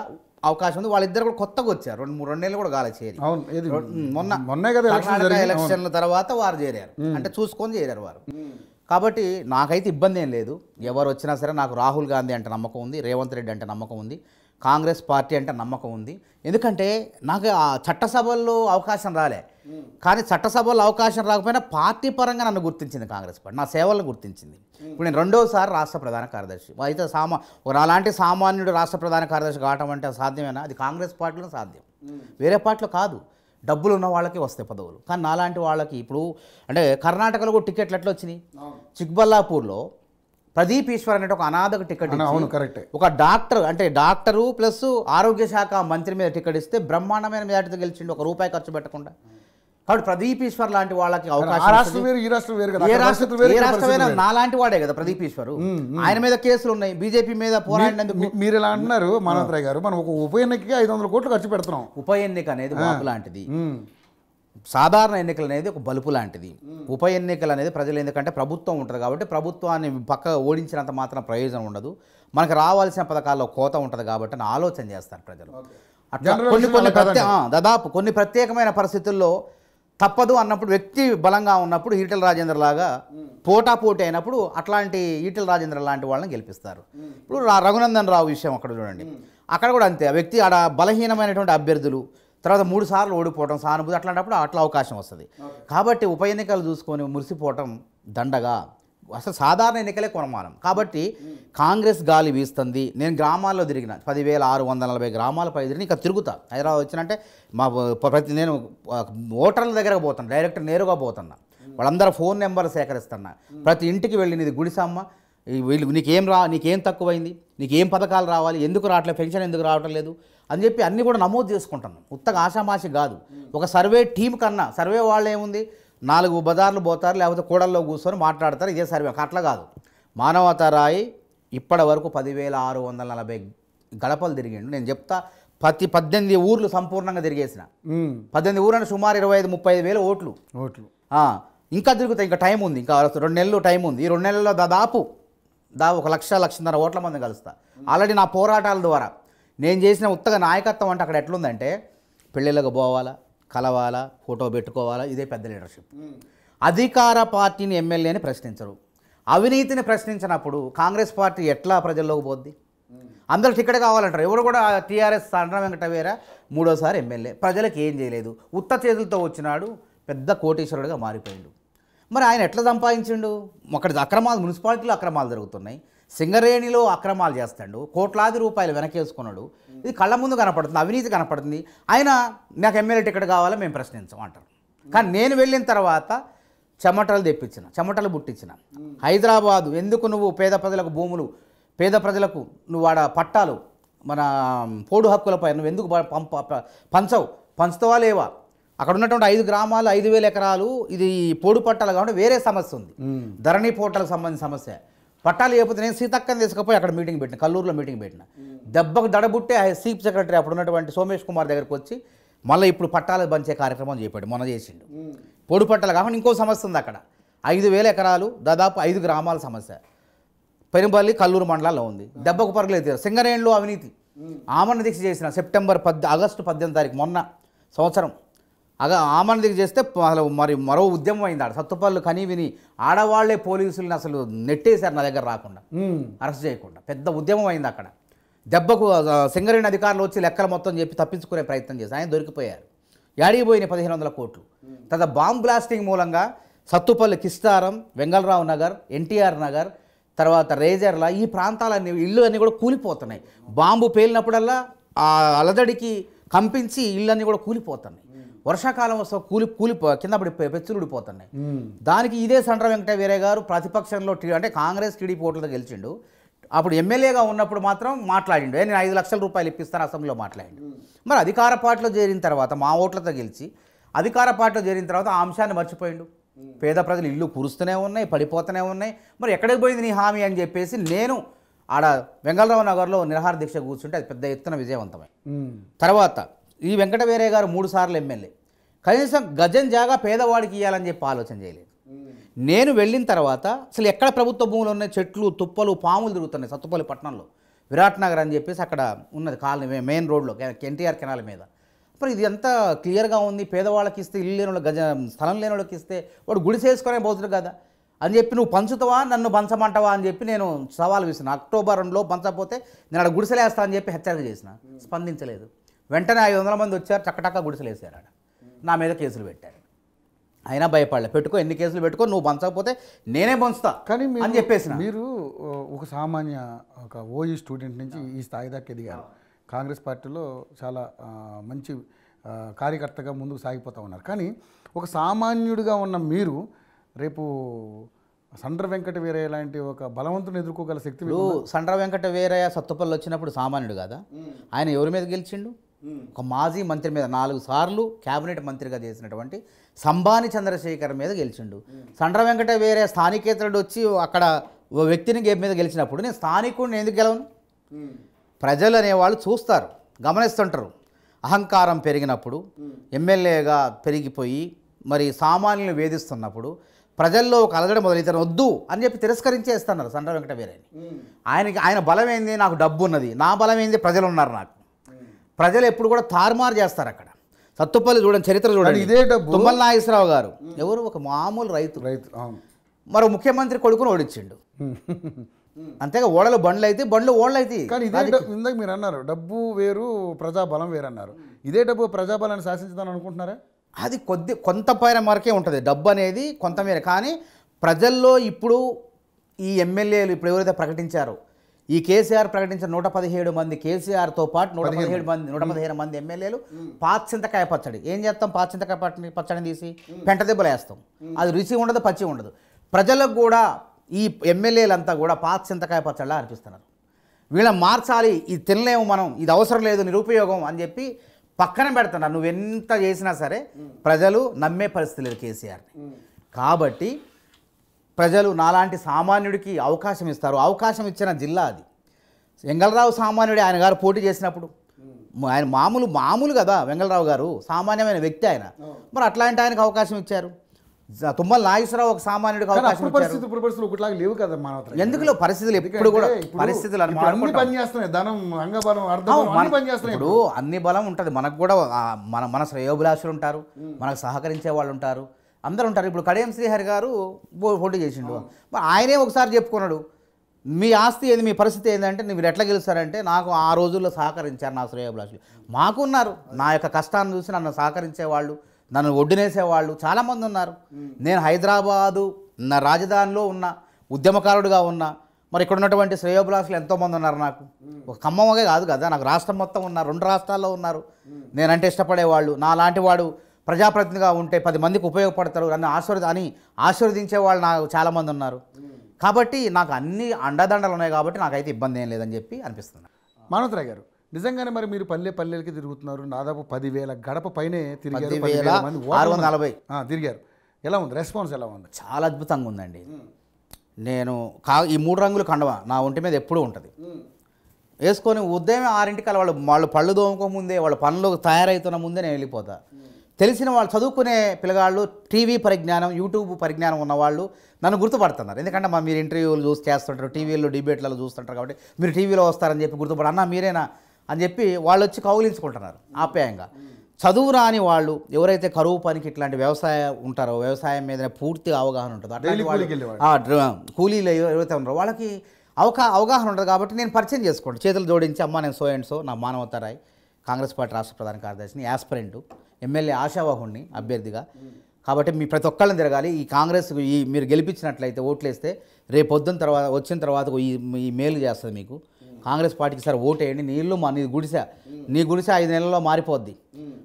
అవకాశం ఉంది వాళ్ళిద్దరు కూడా కొత్తగా వచ్చారు రెండు మూడు రెండు నెలలు కూడా కాలే చేరి మొన్న మొన్నే కదా ఎలక్షన్ల తర్వాత వారు చేరారు అంటే చూసుకొని చేరారు వారు కాబట్టి నాకైతే ఇబ్బంది ఏం లేదు ఎవరు వచ్చినా సరే నాకు రాహుల్ గాంధీ అంటే నమ్మకం ఉంది రేవంత్ రెడ్డి అంటే నమ్మకం ఉంది కాంగ్రెస్ పార్టీ అంటే నమ్మకం ఉంది ఎందుకంటే నాకు ఆ చట్టసభల్లో అవకాశం రాలే కానీ చట్టసభలో అవకాశం రాకపోయినా పార్టీ పరంగా నన్ను గుర్తించింది కాంగ్రెస్ పార్టీ నా సేవలను గుర్తించింది ఇప్పుడు నేను రెండోసారి రాష్ట్ర ప్రధాన కార్యదర్శి అయితే సామా అలాంటి సామాన్యుడు రాష్ట్ర ప్రధాన కార్యదర్శి కావటం అంటే సాధ్యమేనా అది కాంగ్రెస్ పార్టీలో సాధ్యం వేరే పార్టీలో కాదు డబ్బులు ఉన్న వాళ్ళకి వస్తాయి పదవులు కానీ నాలాంటి వాళ్ళకి ఇప్పుడు అంటే కర్ణాటకలో కూడా టికెట్లు ఎట్లా వచ్చినాయి చిక్బల్లాపూర్లో ప్రదీప్ ఈశ్వర్ అనే ఒక అనాథకు టికెట్ అవును కరెక్ట్ ఒక డాక్టర్ అంటే డాక్టరు ప్లస్ ఆరోగ్య శాఖ మంత్రి మీద టికెట్ ఇస్తే బ్రహ్మాండమైన మెజార్టీతో గెలిచిండు ఒక రూపాయి ఖర్చు పెట్టకుండా కాబట్టి ప్రదీప్ ఈశ్వర్ లాంటి వాళ్ళకి అవకాశం ఏ రాష్ట్రం నా లాంటి వాడే కదా ప్రదీప్ ఈశ్వర్ ఆయన మీద కేసులు ఉన్నాయి బీజేపీ మీద పోరాడినందుకు మీరు ఇలా అంటున్నారు మానవరాయ్ గారు మనం ఒక ఉప ఎన్నికకి ఐదు వందల కోట్లు ఖర్చు పెడుతున్నాం ఉప ఎన్నిక అనేది లాంటిది సాధారణ ఎన్నికలు అనేది ఒక బలుపు లాంటిది ఉప ఎన్నికలు అనేది ప్రజలు ఎందుకంటే ప్రభుత్వం ఉంటుంది కాబట్టి ప్రభుత్వాన్ని పక్క ఓడించినంత మాత్రం ప్రయోజనం ఉండదు మనకు రావాల్సిన పథకాల్లో కోత ఉంటుంది కాబట్టి అని ఆలోచన చేస్తారు ప్రజలు అట్లా కొన్ని కొన్ని ప్రత్యే దాదాపు కొన్ని ప్రత్యేకమైన పరిస్థితుల్లో తప్పదు అన్నప్పుడు వ్యక్తి బలంగా ఉన్నప్పుడు ఈటల రాజేంద్ర లాగా పోటా పోటీ అయినప్పుడు అట్లాంటి ఈటల రాజేంద్ర లాంటి వాళ్ళని గెలిపిస్తారు ఇప్పుడు రఘునందన్ రావు విషయం అక్కడ చూడండి అక్కడ కూడా అంతే వ్యక్తి ఆడ బలహీనమైనటువంటి అభ్యర్థులు తర్వాత మూడు సార్లు ఓడిపోవడం సానుభూతి అట్లాంటప్పుడు అట్లా అవకాశం వస్తుంది కాబట్టి ఉప ఎన్నికలు చూసుకొని మురిసిపోవటం దండగా అసలు సాధారణ ఎన్నికలే కొనమానం కాబట్టి కాంగ్రెస్ గాలి వీస్తుంది నేను గ్రామాల్లో తిరిగిన పదివేల ఆరు వందల నలభై గ్రామాలపై తిరిగి ఇంకా తిరుగుతా హైదరాబాద్ వచ్చినంటే మా ప్రతి నేను ఓటర్ల దగ్గరకు పోతాను డైరెక్ట్ నేరుగా పోతున్నా వాళ్ళందరూ ఫోన్ నెంబర్లు సేకరిస్తున్నా ప్రతి ఇంటికి వెళ్ళి నీది గుడిసమ్మ వీళ్ళు నీకేం రా నీకేం తక్కువైంది నీకేం పథకాలు రావాలి ఎందుకు రావట్లేదు పెన్షన్ ఎందుకు రావటం లేదు అని చెప్పి అన్నీ కూడా నమోదు చేసుకుంటాను ఉత్తగా ఆషామాషి కాదు ఒక సర్వే టీం కన్నా సర్వే వాళ్ళు ఏముంది నాలుగు బజార్లు పోతారు లేకపోతే కూడల్లో కూర్చొని మాట్లాడతారు ఇదే సర్వే అట్లా కాదు మానవతరాయి ఇప్పటి వరకు పదివేల ఆరు వందల నలభై గడపలు తిరిగిండు నేను చెప్తా ప్రతి పద్దెనిమిది ఊర్లు సంపూర్ణంగా తిరిగేసిన పద్దెనిమిది ఊరు సుమారు ఇరవై ఐదు ముప్పై ఐదు వేలు ఓట్లు ఓట్లు ఇంకా తిరుగుతాయి ఇంకా టైం ఉంది ఇంకా రెండు నెలలు టైం ఉంది ఈ రెండు నెలల్లో దాదాపు దా ఒక లక్ష లక్షన్నర ఓట్ల మంది కలుస్తా ఆల్రెడీ నా పోరాటాల ద్వారా నేను చేసిన ఉత్తగా నాయకత్వం అంటే అక్కడ ఎట్లుందంటే పెళ్ళిళ్ళకి పోవాలా కలవాలా ఫోటో పెట్టుకోవాలా ఇదే పెద్ద లీడర్షిప్ అధికార పార్టీని ఎమ్మెల్యేని ప్రశ్నించరు అవినీతిని ప్రశ్నించినప్పుడు కాంగ్రెస్ పార్టీ ఎట్లా ప్రజల్లోకి పోద్ది అందరూ టికెట్ కావాలంటారు ఎవరు కూడా టీఆర్ఎస్ సండ్ర వెంకటవీర మూడోసారి ఎమ్మెల్యే ప్రజలకు ఏం చేయలేదు ఉత్త చేతులతో వచ్చినాడు పెద్ద కోటేశ్వరుడిగా మారిపోయిండు మరి ఆయన ఎట్లా సంపాదించిండు అక్కడ అక్రమాలు మున్సిపాలిటీలో అక్రమాలు జరుగుతున్నాయి సింగరేణిలో అక్రమాలు చేస్తాడు కోట్లాది రూపాయలు వెనకేసుకున్నాడు ఇది కళ్ళ ముందు కనపడుతుంది అవినీతి కనపడుతుంది ఆయన నాకు ఎమ్మెల్యే టికెట్ కావాలో మేము ప్రశ్నించమంటారు కానీ నేను వెళ్ళిన తర్వాత చెమటలు తెప్పించిన చెమటలు పుట్టించిన హైదరాబాదు ఎందుకు నువ్వు పేద ప్రజలకు భూములు పేద ప్రజలకు నువ్వు వాడ పట్టాలు మన పోడు హక్కులపై నువ్వు ఎందుకు పంప పంచవు పంచుతావా లేవా అక్కడ ఉన్నటువంటి ఐదు గ్రామాలు ఐదు వేల ఎకరాలు ఇది పోడు పట్టాలు కాబట్టి వేరే సమస్య ఉంది ధరణి పోటలకు సంబంధించిన సమస్య పట్టాలు లేకపోతే నేను సీతక్కని తీసుకపోయి అక్కడ మీటింగ్ పెట్టిన కల్లూరులో మీటింగ్ పెట్టిన దెబ్బకు దడబుట్టే చీఫ్ సెక్రటరీ అప్పుడు ఉన్నటువంటి సోమేష్ కుమార్ దగ్గరకు వచ్చి మళ్ళీ ఇప్పుడు పట్టాలు పంచే కార్యక్రమం చేపాడు మొన్న చేసిండు పొడి పట్టాలు కాకుండా ఇంకో సమస్య ఉంది అక్కడ ఐదు వేల ఎకరాలు దాదాపు ఐదు గ్రామాల సమస్య పెనుపల్లి కల్లూరు మండలాల్లో ఉంది దెబ్బకు పరగలేదు సింగరేణిలో అవినీతి ఆమరణ దీక్ష చేసిన సెప్టెంబర్ పద్ ఆగస్టు పద్దెనిమిది తారీఖు మొన్న సంవత్సరం అగా దిగ చేస్తే అసలు మరి మరో ఉద్యమం అయింది ఆడ సత్తుపల్లు కనీ విని ఆడవాళ్లే పోలీసులను అసలు నెట్టేశారు నా దగ్గర రాకుండా అరెస్ట్ చేయకుండా పెద్ద ఉద్యమం అయింది అక్కడ దెబ్బకు సింగరేణి అధికారులు వచ్చి లెక్కలు మొత్తం చెప్పి తప్పించుకునే ప్రయత్నం చేశారు ఆయన దొరికిపోయారు ఏడిగిపోయిన పదిహేను వందల కోట్లు తర్వాత బాంబ్ బ్లాస్టింగ్ మూలంగా సత్తుపల్లి కిస్తారం వెంగళరావు నగర్ ఎన్టీఆర్ నగర్ తర్వాత రేజర్ల ఈ ప్రాంతాలన్నీ ఇళ్ళు అన్నీ కూడా కూలిపోతున్నాయి బాంబు పేలినప్పుడల్లా ఆ అలదడికి కంపించి ఇళ్ళన్నీ కూడా కూలిపోతున్నాయి వర్షాకాలం వస్తే కూలి కూలి కింద పడి పెచ్చులుడిపోతున్నాయి దానికి ఇదే సండ్ర వెంకట గారు ప్రతిపక్షంలో అంటే కాంగ్రెస్ టీడీపీ ఓట్లతో గెలిచిండు అప్పుడు ఎమ్మెల్యేగా ఉన్నప్పుడు మాత్రం మాట్లాడిండు నేను ఐదు లక్షల రూపాయలు ఇప్పిస్తాను అసెంబ్లీలో మాట్లాడిండు మరి అధికార పార్టీలో చేరిన తర్వాత మా ఓట్లతో గెలిచి అధికార పార్టీలో చేరిన తర్వాత ఆ అంశాన్ని మర్చిపోయిండు పేద ప్రజలు ఇల్లు కురుస్తూనే ఉన్నాయి పడిపోతూనే ఉన్నాయి మరి ఎక్కడికి పోయింది నీ హామీ అని చెప్పేసి నేను ఆడ వెంగళరావు నగర్లో నిరహార దీక్ష కూర్చుంటే అది పెద్ద ఎత్తున విజయవంతమై తర్వాత ఈ వెంకటవీరయ్య గారు మూడు సార్లు ఎమ్మెల్యే కనీసం గజం జాగా పేదవాడికి ఇవ్వాలని చెప్పి ఆలోచన చేయలేదు నేను వెళ్ళిన తర్వాత అసలు ఎక్కడ ప్రభుత్వ భూములు ఉన్నాయి చెట్లు తుప్పలు పాములు తిరుగుతున్నాయి సత్తుపల్లి పట్టణంలో విరాట్ నగర్ అని చెప్పేసి అక్కడ ఉన్నది కాలనీ మెయిన్ రోడ్లో ఎన్టీఆర్ కెనాల్ మీద అప్పుడు ఇది ఎంత క్లియర్గా ఉంది పేదవాళ్ళకి ఇస్తే ఇల్లు లేని వాళ్ళకి గజ స్థలం లేని వాళ్ళకి ఇస్తే వాడు గుడిసేసుకునే పోతుడు కదా అని చెప్పి నువ్వు పంచుతావా నన్ను పంచమంటావా అని చెప్పి నేను సవాల్ అక్టోబర్ అక్టోబర్లో పంచపోతే నేను అక్కడ గుడిసెలేస్తా అని చెప్పి హెచ్చరిక చేసిన స్పందించలేదు వెంటనే ఐదు వందల మంది వచ్చారు చక్కటక్క గుడిసెలేసారు ఆడ నా మీద కేసులు పెట్టారు అయినా భయపడలే పెట్టుకో ఎన్ని కేసులు పెట్టుకో నువ్వు పంచకపోతే నేనే పంచుతా కానీ అని చెప్పేసి మీరు ఒక సామాన్య ఒక ఓఈ స్టూడెంట్ నుంచి ఈ స్థాయి దాకా ఎదిగారు కాంగ్రెస్ పార్టీలో చాలా మంచి కార్యకర్తగా ముందుకు సాగిపోతూ ఉన్నారు కానీ ఒక సామాన్యుడిగా ఉన్న మీరు రేపు సండ్ర వెంకట వీరయ్య లాంటి ఒక బలవంతుని ఎదుర్కోగల శక్తి సండ్ర వెంకట వీరయ్య సత్తుపల్లి వచ్చినప్పుడు సామాన్యుడు కదా ఆయన ఎవరి మీద గెలిచిండు ఒక మాజీ మంత్రి మీద నాలుగు సార్లు కేబినెట్ మంత్రిగా చేసినటువంటి సంభాని చంద్రశేఖర్ మీద గెలిచిండు సండ్ర వెంకట వేరే స్థానికేతరుడు వచ్చి అక్కడ ఓ వ్యక్తిని గేమ్ మీద గెలిచినప్పుడు నేను స్థానికుడిని ఎందుకు గెలవను ప్రజలు అనేవాళ్ళు చూస్తారు గమనిస్తుంటారు అహంకారం పెరిగినప్పుడు ఎమ్మెల్యేగా పెరిగిపోయి మరి సామాన్యులను వేధిస్తున్నప్పుడు ప్రజల్లో ఒక అలగడ మొదలైతే వద్దు అని చెప్పి తిరస్కరించేస్తున్నారు సండ్ర వెంకట వేరేని ఆయనకి ఆయన బలం ఏంది నాకు డబ్బు ఉన్నది నా బలం ఏంది ప్రజలు ఉన్నారు నాకు ప్రజలు ఎప్పుడు కూడా తారుమారు చేస్తారు అక్కడ సత్తుపల్లి చూడండి చరిత్ర చూడండి ఇదే డబ్బు తుమ్మల నాగేశ్వరరావు గారు ఎవరు ఒక మామూలు రైతు రైతు మరో ముఖ్యమంత్రి కొడుకుని ఓడించిండు అంతేగా ఓడలు బండ్లు అయితే బండ్లు ఓడలు అయితే కానీ ఇదే ఇందాక మీరు అన్నారు డబ్బు వేరు ప్రజాబలం వేరు అన్నారు ఇదే డబ్బు ప్రజాబలాన్ని శాసించుదాని అనుకుంటున్నారా అది కొద్ది కొంత పైన మరకే ఉంటుంది డబ్బు అనేది కొంతమేర కానీ ప్రజల్లో ఇప్పుడు ఈ ఎమ్మెల్యేలు ఇప్పుడు ఎవరైతే ప్రకటించారో ఈ కేసీఆర్ ప్రకటించిన నూట పదిహేడు మంది కేసీఆర్తో పాటు నూట పదిహేడు మంది నూట పదిహేను మంది ఎమ్మెల్యేలు పాచింతకాయ పచ్చడి ఏం చేస్తాం పాచింతకాయ పచ్చడిని తీసి పెంట దెబ్బలు వేస్తాం అది రుచి ఉండదు పచ్చి ఉండదు ప్రజలకు కూడా ఈ ఎమ్మెల్యేలంతా కూడా పాచింతకాయ పచ్చడిలా అర్పిస్తున్నారు వీళ్ళని మార్చాలి ఇది తినలేము మనం ఇది అవసరం లేదు నిరుపయోగం అని చెప్పి పక్కన పెడుతున్నారు నువ్వెంత చేసినా సరే ప్రజలు నమ్మే పరిస్థితి లేదు కేసీఆర్ని కాబట్టి ప్రజలు నాలాంటి సామాన్యుడికి అవకాశం ఇస్తారు అవకాశం ఇచ్చిన జిల్లా అది వెంగళరావు సామాన్యుడు ఆయన గారు పోటీ చేసినప్పుడు ఆయన మామూలు మామూలు కదా వెంగళరావు గారు సామాన్యమైన వ్యక్తి ఆయన మరి అట్లాంటి ఆయనకు అవకాశం ఇచ్చారు తుమ్మల నాగేశ్వరరావు ఒక సామాన్యుడికి అవకాశం పరిస్థితి లేవు కదా ఎందుకు ఎందుకులో పరిస్థితులు ఎప్పుడు కూడా పరిస్థితులు పనిచేస్తున్నాయి ఇప్పుడు అన్ని బలం ఉంటుంది మనకు కూడా మన మన శ్రేయోభిలాషులు ఉంటారు మనకు సహకరించే వాళ్ళు ఉంటారు అందరూ ఉంటారు ఇప్పుడు కడియం శ్రీహరి గారు పోటీ చేసిండు ఆయనే ఒకసారి చెప్పుకున్నాడు మీ ఆస్తి ఏది మీ పరిస్థితి ఏంటంటే మీరు ఎట్లా గెలుస్తారంటే నాకు ఆ రోజుల్లో సహకరించారు నా శ్రేయభిలాషులు మాకున్నారు నా యొక్క కష్టాన్ని చూసి నన్ను సహకరించేవాళ్ళు నన్ను ఒడ్డునేసేవాళ్ళు చాలామంది ఉన్నారు నేను హైదరాబాదు నా రాజధానిలో ఉన్న ఉద్యమకారుడిగా ఉన్న మరి ఇక్కడ ఉన్నటువంటి శ్రేయోభిలాషులు ఎంతోమంది ఉన్నారు నాకు ఒక ఖమ్మమ్మగా కాదు కదా నాకు రాష్ట్రం మొత్తం ఉన్నారు రెండు రాష్ట్రాల్లో ఉన్నారు నేనంటే ఇష్టపడేవాళ్ళు నా లాంటి వాడు ప్రజాప్రతినిధిగా ఉంటే పది మందికి ఉపయోగపడతారు నన్ను ఆశీర్వద అని ఆశీర్వదించే వాళ్ళు నాకు చాలామంది ఉన్నారు కాబట్టి నాకు అన్ని అండదండలు ఉన్నాయి కాబట్టి నాకైతే ఇబ్బంది ఏం లేదని చెప్పి అనిపిస్తుంది మానవతరాయ్ గారు నిజంగానే మరి మీరు పల్లె పల్లెలకి తిరుగుతున్నారు దాదాపు పదివేల గడప పైనే తిరిగారు ఆరు వందల నలభై తిరిగారు ఎలా ఉంది రెస్పాన్స్ ఎలా ఉంది చాలా అద్భుతంగా ఉందండి నేను కా ఈ మూడు రంగులు కండవ నా ఒంటి మీద ఎప్పుడూ ఉంటుంది వేసుకొని ఉదయం ఆరింటికి వాళ్ళు వాళ్ళు పళ్ళు ముందే వాళ్ళ పనులు తయారవుతున్న ముందే నేను వెళ్ళిపోతాను తెలిసిన వాళ్ళు చదువుకునే పిల్లగాళ్ళు టీవీ పరిజ్ఞానం యూట్యూబ్ పరిజ్ఞానం ఉన్నవాళ్ళు నన్ను గుర్తుపడుతున్నారు ఎందుకంటే మా మీరు ఇంటర్వ్యూలు చూసి చేస్తుంటారు టీవీలో డిబేట్లలో చూస్తుంటారు కాబట్టి మీరు టీవీలో వస్తారని చెప్పి గుర్తుపడ అన్న మీరేనా అని చెప్పి వాళ్ళు వచ్చి కౌగిలించుకుంటున్నారు ఆప్యాయంగా చదువు రాని వాళ్ళు ఎవరైతే కరువు పనికి ఇట్లాంటి వ్యవసాయం ఉంటారో వ్యవసాయం మీద పూర్తి అవగాహన ఉంటుందో అట్లాంటి వాళ్ళకి కూలీలు ఎవరైతే ఉన్నారో వాళ్ళకి అవకా అవగాహన ఉంటుంది కాబట్టి నేను పరిచయం చేసుకోండి చేతులు జోడించి అమ్మా నేను సో అండ్ సో నా మానవతరాయ్ కాంగ్రెస్ పార్టీ రాష్ట్ర ప్రధాన కార్యదర్శిని యాస్పరెంటు ఎమ్మెల్యే ఆశావాహుణ్ణి అభ్యర్థిగా కాబట్టి మీ ప్రతి ఒక్కళ్ళని తిరగాలి ఈ కాంగ్రెస్ ఈ మీరు గెలిపించినట్లయితే ఓట్లేస్తే రేపు పొద్దున తర్వాత వచ్చిన తర్వాత ఈ మేలు చేస్తుంది మీకు కాంగ్రెస్ పార్టీకి సార్ ఓటేయండి నీ ఇల్లు మా నీ గుడిసె నీ గుడిసె ఐదు నెలల్లో మారిపోద్ది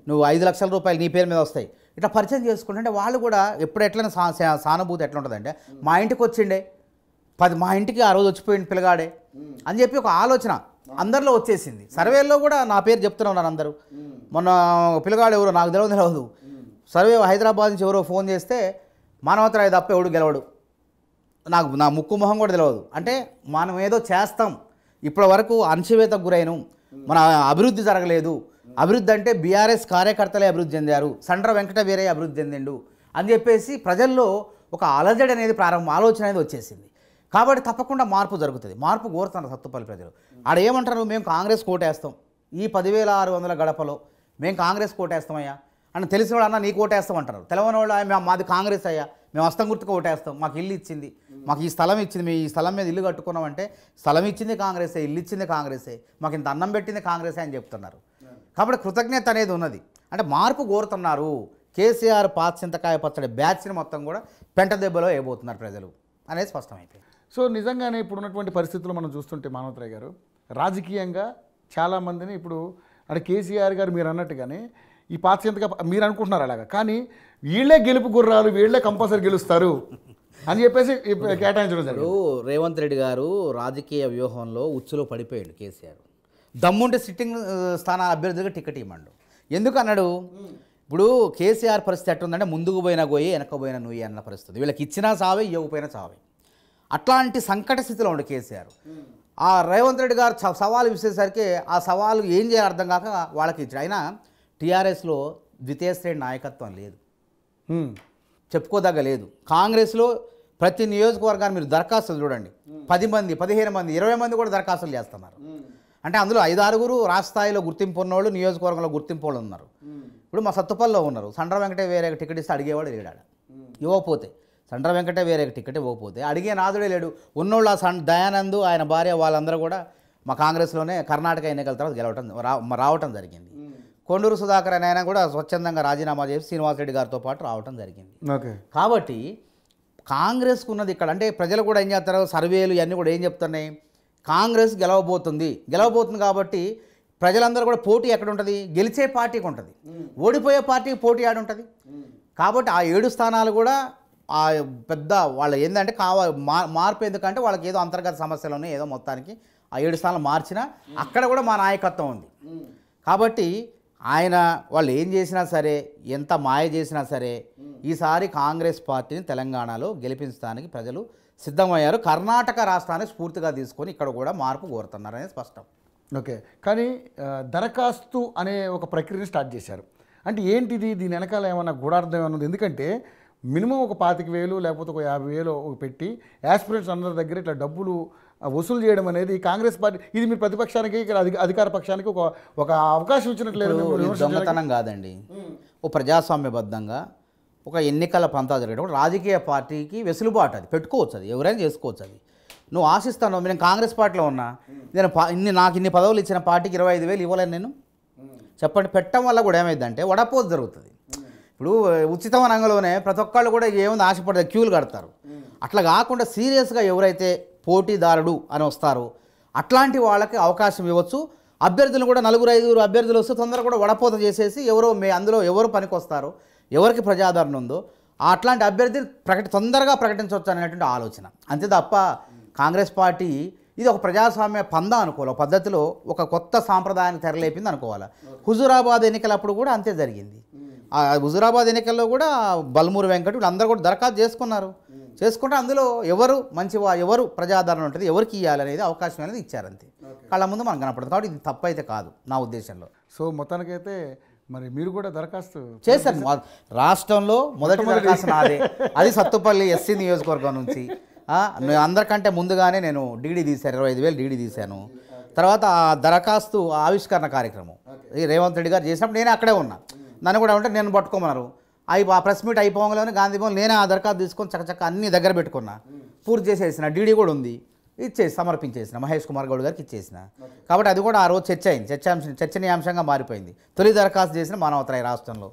నువ్వు ఐదు లక్షల రూపాయలు నీ పేరు మీద వస్తాయి ఇట్లా పరిచయం చేసుకుంటే అంటే వాళ్ళు కూడా ఎప్పుడు ఎట్లైనా సానుభూతి ఎట్లా ఉంటుందంటే మా ఇంటికి వచ్చిండే పది మా ఇంటికి ఆ రోజు వచ్చిపోయింది పిల్లగాడే అని చెప్పి ఒక ఆలోచన అందరిలో వచ్చేసింది సర్వేల్లో కూడా నా పేరు చెప్తూనే ఉన్నారు అందరూ మొన్న పిల్లగాడు ఎవరో నాకు తెలియదు తెలియదు సర్వే హైదరాబాద్ నుంచి ఎవరో ఫోన్ చేస్తే మానవతరాయి తప్ప ఎవడు గెలవడు నాకు నా ముక్కు మొహం కూడా తెలియదు అంటే మనం ఏదో చేస్తాం ఇప్పటి వరకు అణచివేతకు గురైను మన అభివృద్ధి జరగలేదు అభివృద్ధి అంటే బీఆర్ఎస్ కార్యకర్తలే అభివృద్ధి చెందారు సండ్ర వెంకట వీరయ్య అభివృద్ధి చెందిండు అని చెప్పేసి ప్రజల్లో ఒక అలజడి అనేది ప్రారంభం ఆలోచన అనేది వచ్చేసింది కాబట్టి తప్పకుండా మార్పు జరుగుతుంది మార్పు కోరుతున్నారు సత్తుపల్లి ప్రజలు ఆడ ఏమంటారు మేము కాంగ్రెస్ కోటేస్తాం ఈ పదివేల ఆరు వందల గడపలో మేము కాంగ్రెస్ ఓటేస్తామయ్యా అని తెలిసిన వాళ్ళన్నా అన్న నీకు ఓటేస్తాం అంటారు తెలవని వాళ్ళు మాది కాంగ్రెస్ అయ్యా మేము అస్తం గుర్తుకు ఓటేస్తాం మాకు ఇల్లు ఇచ్చింది మాకు ఈ స్థలం ఇచ్చింది మేము ఈ స్థలం మీద ఇల్లు కట్టుకున్నామంటే స్థలం ఇచ్చింది కాంగ్రెసే ఇల్లు ఇచ్చింది కాంగ్రెసే మాకు ఇంత అన్నం పెట్టింది కాంగ్రెసే అని చెప్తున్నారు కాబట్టి కృతజ్ఞత అనేది ఉన్నది అంటే మార్పు కోరుతున్నారు కేసీఆర్ పాచింతకాయ పచ్చడి బ్యాచ్ని మొత్తం కూడా పెంట దెబ్బలో వేయబోతున్నారు ప్రజలు అనేది స్పష్టమైపోయింది సో నిజంగానే ఇప్పుడు ఉన్నటువంటి పరిస్థితులు మనం చూస్తుంటే మానవతరాయ్ గారు రాజకీయంగా చాలామందిని ఇప్పుడు అంటే కేసీఆర్ గారు మీరు అన్నట్టుగానే ఈ పాత్యంతగా మీరు అనుకుంటున్నారు అలాగా కానీ వీళ్ళే గెలుపు గుర్రాలు వీళ్ళే కంపల్సరీ గెలుస్తారు అని చెప్పేసి కేటాయించడం జరిగింది రేవంత్ రెడ్డి గారు రాజకీయ వ్యూహంలో ఉచ్చులో పడిపోయాడు కేసీఆర్ దమ్ముంటే సిట్టింగ్ స్థాన అభ్యర్థులుగా టికెట్ ఇవ్వండు ఎందుకు అన్నాడు ఇప్పుడు కేసీఆర్ పరిస్థితి ఎట్టుందంటే ముందుకు పోయినా వెనక పోయినా నుయ్యి అన్న పరిస్థితి వీళ్ళకి ఇచ్చినా సావే ఇవ్వకపోయినా సావే అట్లాంటి సంకట స్థితిలో ఉండే కేసీఆర్ ఆ రేవంత్ రెడ్డి గారు సవాలు విసేసరికి ఆ సవాలు ఏం చేయాలి అర్థం కాక వాళ్ళకి ఇచ్చారు అయినా టీఆర్ఎస్లో ద్వితీయ శ్రేణి నాయకత్వం లేదు చెప్పుకోదగ్గ లేదు కాంగ్రెస్లో ప్రతి నియోజకవర్గాన్ని మీరు దరఖాస్తులు చూడండి పది మంది పదిహేను మంది ఇరవై మంది కూడా దరఖాస్తులు చేస్తున్నారు అంటే అందులో ఐదారుగురు రాష్ట్ర స్థాయిలో గుర్తింపు ఉన్నవాళ్ళు నియోజకవర్గంలో గుర్తింపు వాళ్ళు ఉన్నారు ఇప్పుడు మా సత్తుపల్లిలో ఉన్నారు సండ్ర వెంకటే వేరే టికెట్ ఇస్తే అడిగేవాడు లేడాడు ఇవ్వకపోతే సండ్ర వెంకటే వేరే టికెట్ ఇవ్వకపోతే అడిగే నాదుడే లేడు ఉన్నోళ్ళు ఆ సన్ దయానందు ఆయన భార్య వాళ్ళందరూ కూడా మా కాంగ్రెస్లోనే కర్ణాటక ఎన్నికల తర్వాత గెలవటం రావటం జరిగింది కొండూరు సుధాకర్ అని ఆయన కూడా స్వచ్ఛందంగా రాజీనామా చేసి శ్రీనివాసరెడ్డి గారితో పాటు రావటం జరిగింది కాబట్టి కాంగ్రెస్కు ఉన్నది ఇక్కడ అంటే ప్రజలు కూడా ఏం చేస్తారు సర్వేలు ఇవన్నీ కూడా ఏం చెప్తున్నాయి కాంగ్రెస్ గెలవబోతుంది గెలవబోతుంది కాబట్టి ప్రజలందరూ కూడా పోటీ ఎక్కడ ఉంటుంది గెలిచే పార్టీకి ఉంటుంది ఓడిపోయే పార్టీకి పోటీ ఆడుంటుంది కాబట్టి ఆ ఏడు స్థానాలు కూడా ఆ పెద్ద వాళ్ళు ఏంటంటే కావ మార్పు ఎందుకంటే వాళ్ళకి ఏదో అంతర్గత సమస్యలు ఉన్నాయి ఏదో మొత్తానికి ఆ ఏడు స్థానాలు మార్చినా అక్కడ కూడా మా నాయకత్వం ఉంది కాబట్టి ఆయన వాళ్ళు ఏం చేసినా సరే ఎంత మాయ చేసినా సరే ఈసారి కాంగ్రెస్ పార్టీని తెలంగాణలో గెలిపించడానికి ప్రజలు సిద్ధమయ్యారు కర్ణాటక రాష్ట్రాన్ని స్ఫూర్తిగా తీసుకొని ఇక్కడ కూడా మార్పు కోరుతున్నారు అనేది స్పష్టం ఓకే కానీ దరఖాస్తు అనే ఒక ప్రక్రియని స్టార్ట్ చేశారు అంటే ఏంటిది దీని వెనకాల ఏమైనా గూఢార్థం ఏమన్నది ఎందుకంటే మినిమం ఒక పాతిక వేలు లేకపోతే ఒక యాభై వేలు పెట్టి యాస్పిరెంట్స్ అందరి దగ్గర ఇట్లా డబ్బులు వసూలు చేయడం అనేది కాంగ్రెస్ పార్టీ ఇది మీరు ప్రతిపక్షానికి అధికార పక్షానికి ఒక ఒక అవకాశం ఇచ్చినట్లేదు దొంగతనం కాదండి ఓ ప్రజాస్వామ్యబద్ధంగా ఒక ఎన్నికల పంతా జరిగేటప్పుడు రాజకీయ పార్టీకి వెసులుబాటు అది పెట్టుకోవచ్చు అది ఎవరైనా చేసుకోవచ్చు అది నువ్వు ఆశిస్తాను నేను కాంగ్రెస్ పార్టీలో ఉన్నా నేను ఇన్ని నాకు ఇన్ని పదవులు ఇచ్చిన పార్టీకి ఇరవై ఐదు వేలు ఇవ్వలేను నేను చెప్పండి పెట్టడం వల్ల కూడా ఏమైందంటే వడపోతు జరుగుతుంది ఇప్పుడు ఉచితం రంగంలోనే ప్రతి ఒక్కళ్ళు కూడా ఏముంది ఆశపడతారు క్యూలు కడతారు అట్లా కాకుండా సీరియస్గా ఎవరైతే పోటీదారుడు అని వస్తారో అట్లాంటి వాళ్ళకి అవకాశం ఇవ్వచ్చు అభ్యర్థులు కూడా నలుగురు ఐదుగురు అభ్యర్థులు వస్తే తొందరగా కూడా వడపోత చేసేసి ఎవరో మే అందులో ఎవరు పనికొస్తారో ఎవరికి ప్రజాదరణ ఉందో అట్లాంటి అభ్యర్థి ప్రకటి తొందరగా ప్రకటించవచ్చు అనేటువంటి ఆలోచన అంతే తప్ప కాంగ్రెస్ పార్టీ ఇది ఒక ప్రజాస్వామ్య పంద అనుకోవాలి పద్ధతిలో ఒక కొత్త సాంప్రదాయాన్ని తెరలేపింది అనుకోవాలి హుజూరాబాద్ ఎన్నికలప్పుడు కూడా అంతే జరిగింది హుజురాబాద్ ఎన్నికల్లో కూడా బల్మూరు వెంకట వీళ్ళందరూ కూడా దరఖాస్తు చేసుకున్నారు చేసుకుంటే అందులో ఎవరు మంచి ఎవరు ప్రజాదరణ ఉంటుంది ఎవరికి ఇవ్వాలనేది అవకాశం అనేది ఇచ్చారంతే కళ్ళ ముందు మనం కనపడుతుంది కాబట్టి ఇది తప్పైతే కాదు నా ఉద్దేశంలో సో మొత్తానికైతే మరి మీరు కూడా దరఖాస్తు చేశారు రాష్ట్రంలో మొదటి దరఖాస్తు నాదే అది సత్తుపల్లి ఎస్సీ నియోజకవర్గం నుంచి అందరికంటే ముందుగానే నేను డీడీ తీశాను ఇరవై ఐదు వేలు డీడీ తీశాను తర్వాత ఆ దరఖాస్తు ఆవిష్కరణ కార్యక్రమం రేవంత్ రెడ్డి గారు చేసినప్పుడు నేను అక్కడే ఉన్నా నన్ను కూడా ఉంటే నేను పట్టుకోమన్నారు అయి ఆ ప్రెస్ మీట్ అయిపోగానే గాంధీ భవన్ నేనే ఆ దరఖాస్తు తీసుకొని చక్కచక్క అన్ని దగ్గర పెట్టుకున్నా పూర్తి చేసేసిన డీడీ కూడా ఉంది ఇచ్చేసి సమర్పించేసిన మహేష్ కుమార్ గౌడ్ గారికి ఇచ్చేసిన కాబట్టి అది కూడా ఆ రోజు చర్చ అయింది చర్చాంశం చర్చనీయాంశంగా మారిపోయింది తొలి దరఖాస్తు చేసిన మానవతరాయ రాష్ట్రంలో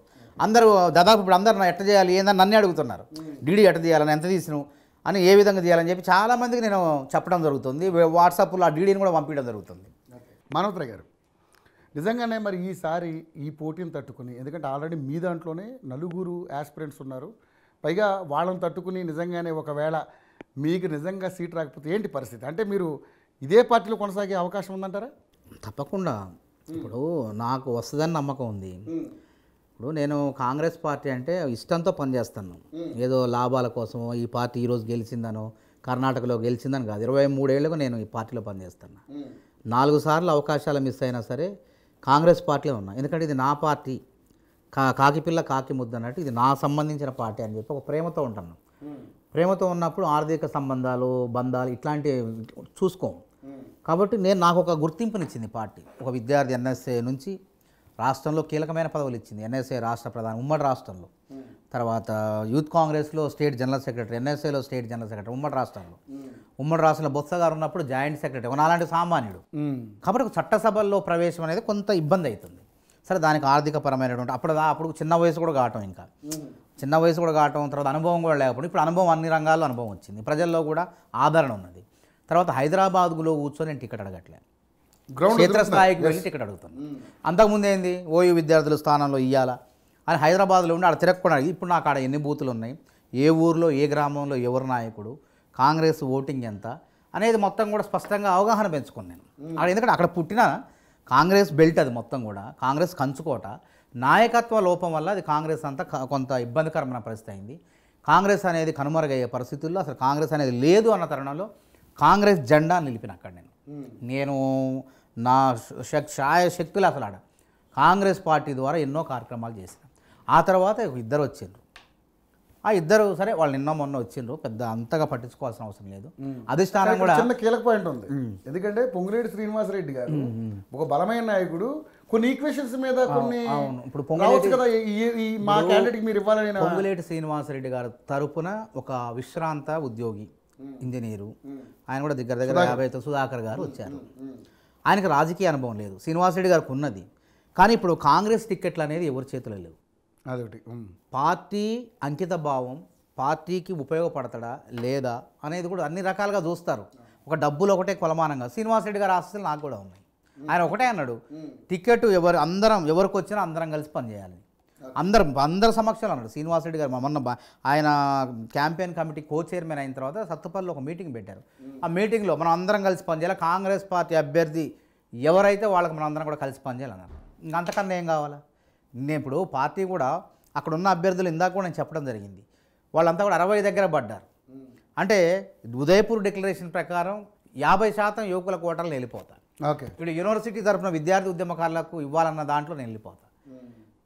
అందరూ దాదాపు ఇప్పుడు అందరూ ఎట్ట చేయాలి ఏందని నన్నే అడుగుతున్నారు డీడీ ఎట్ట చేయాలని ఎంత తీసిన అని ఏ విధంగా చేయాలని చెప్పి చాలామందికి నేను చెప్పడం జరుగుతుంది వాట్సాప్లో ఆ డీడీని కూడా పంపించడం జరుగుతుంది మానవతరాయ్ గారు నిజంగానే మరి ఈసారి ఈ పోటీని తట్టుకుని ఎందుకంటే ఆల్రెడీ మీ దాంట్లోనే నలుగురు యాస్పిరెంట్స్ ఉన్నారు పైగా వాళ్ళని తట్టుకుని నిజంగానే ఒకవేళ మీకు నిజంగా సీట్ రాకపోతే ఏంటి పరిస్థితి అంటే మీరు ఇదే పార్టీలో కొనసాగే అవకాశం ఉందంటారా తప్పకుండా ఇప్పుడు నాకు వస్తుందని నమ్మకం ఉంది ఇప్పుడు నేను కాంగ్రెస్ పార్టీ అంటే ఇష్టంతో పనిచేస్తాను ఏదో లాభాల కోసం ఈ పార్టీ ఈరోజు గెలిచిందనో కర్ణాటకలో గెలిచిందని కాదు ఇరవై మూడేళ్లకు నేను ఈ పార్టీలో పనిచేస్తాను నాలుగు సార్లు అవకాశాలు మిస్ అయినా సరే కాంగ్రెస్ పార్టీలో ఉన్నాయి ఎందుకంటే ఇది నా పార్టీ కా కాకిపిల్ల కాకి ముద్ద అన్నట్టు ఇది నా సంబంధించిన పార్టీ అని చెప్పి ఒక ప్రేమతో ఉంటాను ప్రేమతో ఉన్నప్పుడు ఆర్థిక సంబంధాలు బంధాలు ఇట్లాంటివి చూసుకోము కాబట్టి నేను నాకు ఒక గుర్తింపునిచ్చింది పార్టీ ఒక విద్యార్థి ఎన్ఎస్ఏ నుంచి రాష్ట్రంలో కీలకమైన పదవులు ఇచ్చింది ఎన్ఎస్ఏ రాష్ట్ర ప్రధాని ఉమ్మడి రాష్ట్రంలో తర్వాత యూత్ కాంగ్రెస్లో స్టేట్ జనరల్ సెక్రటరీ ఎన్ఎస్ఏలో స్టేట్ జనరల్ సెక్రటరీ ఉమ్మడి రాష్ట్రంలో ఉమ్మడి రాష్ట్రంలో బొత్స గారు ఉన్నప్పుడు జాయింట్ సెక్రటరీ అలాంటి సామాన్యుడు కాబట్టి చట్టసభల్లో ప్రవేశం అనేది కొంత ఇబ్బంది అవుతుంది సరే దానికి ఆర్థికపరమైనటువంటి అప్పుడు అప్పుడు చిన్న వయసు కూడా కావటం ఇంకా చిన్న వయసు కూడా కావటం తర్వాత అనుభవం కూడా లేకపోతే ఇప్పుడు అనుభవం అన్ని రంగాల్లో అనుభవం వచ్చింది ప్రజల్లో కూడా ఆదరణ ఉన్నది తర్వాత హైదరాబాద్లో కూర్చొని నేను టికెట్ అడగట్లేదు క్షేత్రస్థాయికి వెళ్ళి టికెట్ అడుగుతాను అంతకుముందు ఏంది ఓయూ విద్యార్థుల స్థానంలో ఇవ్వాలా అని హైదరాబాద్లో ఉండి ఆడ తిరగకుండా ఇప్పుడు నాకు ఆడ ఎన్ని బూతులు ఉన్నాయి ఏ ఊర్లో ఏ గ్రామంలో ఎవరు నాయకుడు కాంగ్రెస్ ఓటింగ్ ఎంత అనేది మొత్తం కూడా స్పష్టంగా అవగాహన పెంచుకుని నేను అక్కడ ఎందుకంటే అక్కడ పుట్టిన కాంగ్రెస్ బెల్ట్ అది మొత్తం కూడా కాంగ్రెస్ కంచుకోట నాయకత్వ లోపం వల్ల అది కాంగ్రెస్ అంతా కొంత ఇబ్బందికరమైన పరిస్థితి అయింది కాంగ్రెస్ అనేది కనుమరుగయ్యే పరిస్థితుల్లో అసలు కాంగ్రెస్ అనేది లేదు అన్న తరుణంలో కాంగ్రెస్ జెండా నిలిపిన అక్కడ నేను నేను నా సాయ శక్తులు అసలు ఆడ కాంగ్రెస్ పార్టీ ద్వారా ఎన్నో కార్యక్రమాలు చేశాను ఆ తర్వాత ఇద్దరు వచ్చిండ్రు ఆ ఇద్దరు సరే వాళ్ళు నిన్న మొన్న వచ్చిండ్రు పెద్ద అంతగా పట్టించుకోవాల్సిన అవసరం లేదు అధిష్టానం కూడా చిన్న కీలక పాయింట్ ఉంది ఎందుకంటే పొంగిరెడ్డి శ్రీనివాసరెడ్డి గారు ఒక బలమైన నాయకుడు కొన్ని ఈక్వేషన్స్ మీద కొన్ని ఇప్పుడు మా క్యాండిడేట్కి మీరు ఇవ్వాలని పొంగులేటి శ్రీనివాసరెడ్డి గారు తరపున ఒక విశ్రాంత ఉద్యోగి ఇంజనీరు ఆయన కూడా దగ్గర దగ్గర యాభై సుధాకర్ గారు వచ్చారు ఆయనకు రాజకీయ అనుభవం లేదు శ్రీనివాసరెడ్డి గారికి ఉన్నది కానీ ఇప్పుడు కాంగ్రెస్ టిక్కెట్లు అనేది ఎవరి చేతిలో లేవు అదొకటి పార్టీ అంకిత భావం పార్టీకి ఉపయోగపడతడా లేదా అనేది కూడా అన్ని రకాలుగా చూస్తారు ఒక డబ్బులు ఒకటే కొలమానంగా శ్రీనివాసరెడ్డి గారి ఆశలు నాకు కూడా ఉన్నాయి ఆయన ఒకటే అన్నాడు టికెట్ ఎవరు అందరం ఎవరికి వచ్చినా అందరం కలిసి పనిచేయాలి అందరు అందరి సమక్షంలో అన్నాడు శ్రీనివాసరెడ్డి గారు మొన్న ఆయన క్యాంపెయిన్ కమిటీ కో చైర్మన్ అయిన తర్వాత సత్తుపల్లిలో ఒక మీటింగ్ పెట్టారు ఆ మీటింగ్లో మనం అందరం కలిసి పనిచేయాలి కాంగ్రెస్ పార్టీ అభ్యర్థి ఎవరైతే వాళ్ళకి మనం అందరం కూడా కలిసి పనిచేయాలన్నారు ఇంకంతకన్నా ఏం కావాలా నేను ఇప్పుడు పార్టీ కూడా అక్కడ ఉన్న అభ్యర్థులు ఇందాక కూడా నేను చెప్పడం జరిగింది వాళ్ళంతా కూడా అరవై దగ్గర పడ్డారు అంటే ఉదయపూర్ డిక్లరేషన్ ప్రకారం యాభై శాతం యువకుల కోటలు వెళ్ళిపోతాను ఓకే ఇప్పుడు యూనివర్సిటీ తరఫున విద్యార్థి ఉద్యమకారులకు ఇవ్వాలన్న దాంట్లో నేను వెళ్ళిపోతాను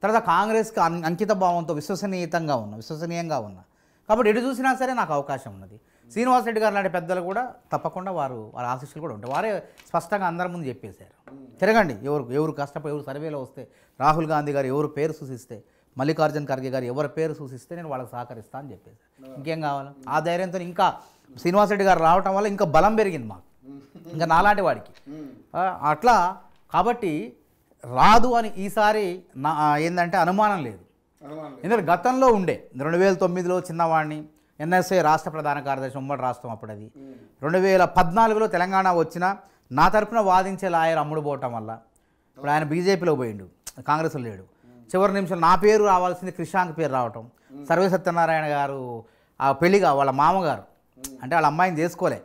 తర్వాత కాంగ్రెస్కి అంకిత భావంతో విశ్వసనీయంగా ఉన్న విశ్వసనీయంగా ఉన్న కాబట్టి ఎటు చూసినా సరే నాకు అవకాశం ఉన్నది శ్రీనివాసరెడ్డి గారు లాంటి పెద్దలు కూడా తప్పకుండా వారు వారి ఆశీస్సులు కూడా ఉంటాయి వారే స్పష్టంగా అందరి ముందు చెప్పేశారు తిరగండి ఎవరు ఎవరు కష్టపడి ఎవరు సర్వేలో వస్తే రాహుల్ గాంధీ గారు ఎవరు పేరు సూచిస్తే మల్లికార్జున ఖర్గే గారు ఎవరి పేరు సూచిస్తే నేను వాళ్ళకి సహకరిస్తా అని చెప్పేసి ఇంకేం కావాలి ఆ ధైర్యంతో ఇంకా శ్రీనివాసరెడ్డి గారు రావటం వల్ల ఇంకా బలం పెరిగింది మాకు ఇంకా నాలాంటి వాడికి అట్లా కాబట్టి రాదు అని ఈసారి నా ఏంటంటే అనుమానం లేదు ఎందుకంటే గతంలో ఉండే రెండు వేల తొమ్మిదిలో చిన్నవాడిని ఎన్ఎస్ఏ రాష్ట్ర ప్రధాన కార్యదర్శి ఉమ్మడి రాష్ట్రం అప్పుడు అది రెండు వేల పద్నాలుగులో తెలంగాణ వచ్చిన నా తరఫున వాదించే లాయర్ అమ్ముడు పోవటం వల్ల ఇప్పుడు ఆయన బీజేపీలో పోయిండు కాంగ్రెస్లో లేడు చివరి నిమిషం నా పేరు రావాల్సింది క్రిషాంక్ పేరు రావటం సర్వే సత్యనారాయణ గారు ఆ పెళ్లిగా వాళ్ళ మామగారు అంటే వాళ్ళ అమ్మాయిని చేసుకోలే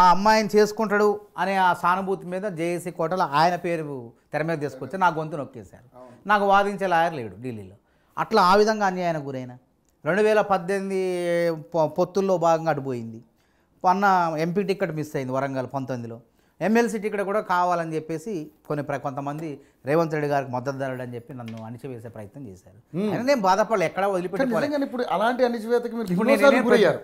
ఆ అమ్మాయిని చేసుకుంటాడు అనే ఆ సానుభూతి మీద జేఏసీ కోటలో ఆయన పేరు తెర మీద తీసుకొచ్చి నా గొంతు నొక్కేశారు నాకు వాదించే లాయర్ లేడు ఢిల్లీలో అట్లా ఆ విధంగా అన్యాయానికి గురైన రెండు వేల పద్దెనిమిది పొత్తుల్లో భాగంగా అడిపోయింది అన్న ఎంపీ టికెట్ మిస్ అయింది వరంగల్ పంతొమ్మిదిలో ఎమ్మెల్సీ టికెట్ కూడా కావాలని చెప్పేసి కొన్ని కొంతమంది రేవంత్ రెడ్డి గారికి ధరడు అని చెప్పి నన్ను అణిచివేసే ప్రయత్నం చేశారు నేను బాధపడలేదు ఎక్కడ వదిలిపెట్టి ఇప్పుడు అలాంటి అణిచివేతకి మీరు గురయ్యారు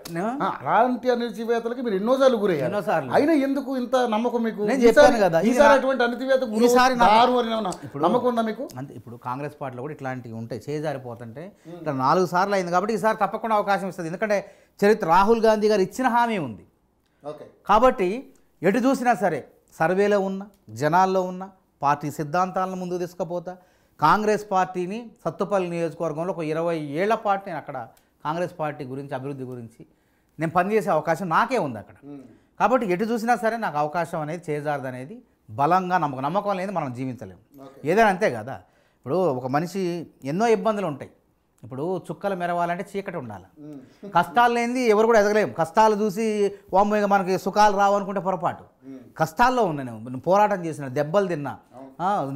అలాంటి అణిచివేతలకి మీరు ఎన్నోసార్లు గురయ్యారు ఎన్నోసార్లు అయినా ఎందుకు ఇంత నమ్మకం మీకు నేను చెప్పాను కదా ఈసారి అటువంటి అణిచివేత ఈసారి ఇప్పుడు నమ్మకం ఉందా మీకు అంతే ఇప్పుడు కాంగ్రెస్ పార్టీలో కూడా ఇట్లాంటివి ఉంటాయి చేజారిపోతుంటే ఇట్లా నాలుగు సార్లు అయింది కాబట్టి ఈసారి తప్పకుండా అవకాశం ఇస్తుంది ఎందుకంటే చరిత్ర రాహుల్ గాంధీ గారు ఇచ్చిన హామీ ఉంది కాబట్టి ఎటు చూసినా సరే సర్వేలో ఉన్న జనాల్లో ఉన్న పార్టీ సిద్ధాంతాలను ముందుకు తీసుకుపోతా కాంగ్రెస్ పార్టీని సత్తుపల్లి నియోజకవర్గంలో ఒక ఇరవై ఏళ్ల పాటు నేను అక్కడ కాంగ్రెస్ పార్టీ గురించి అభివృద్ధి గురించి నేను పనిచేసే అవకాశం నాకే ఉంది అక్కడ కాబట్టి ఎటు చూసినా సరే నాకు అవకాశం అనేది చేజారదు అనేది బలంగా నమ్మకం నమ్మకం అనేది మనం జీవించలేము ఏదైనా అంతే కదా ఇప్పుడు ఒక మనిషి ఎన్నో ఇబ్బందులు ఉంటాయి ఇప్పుడు చుక్కలు మెరవాలంటే చీకటి ఉండాలి కష్టాలు లేనిది ఎవరు కూడా ఎదగలేము కష్టాలు చూసి వామ్మో మనకి సుఖాలు రావు అనుకుంటే పొరపాటు కష్టాల్లో ఉన్నా నేను పోరాటం చేసిన దెబ్బలు తిన్నా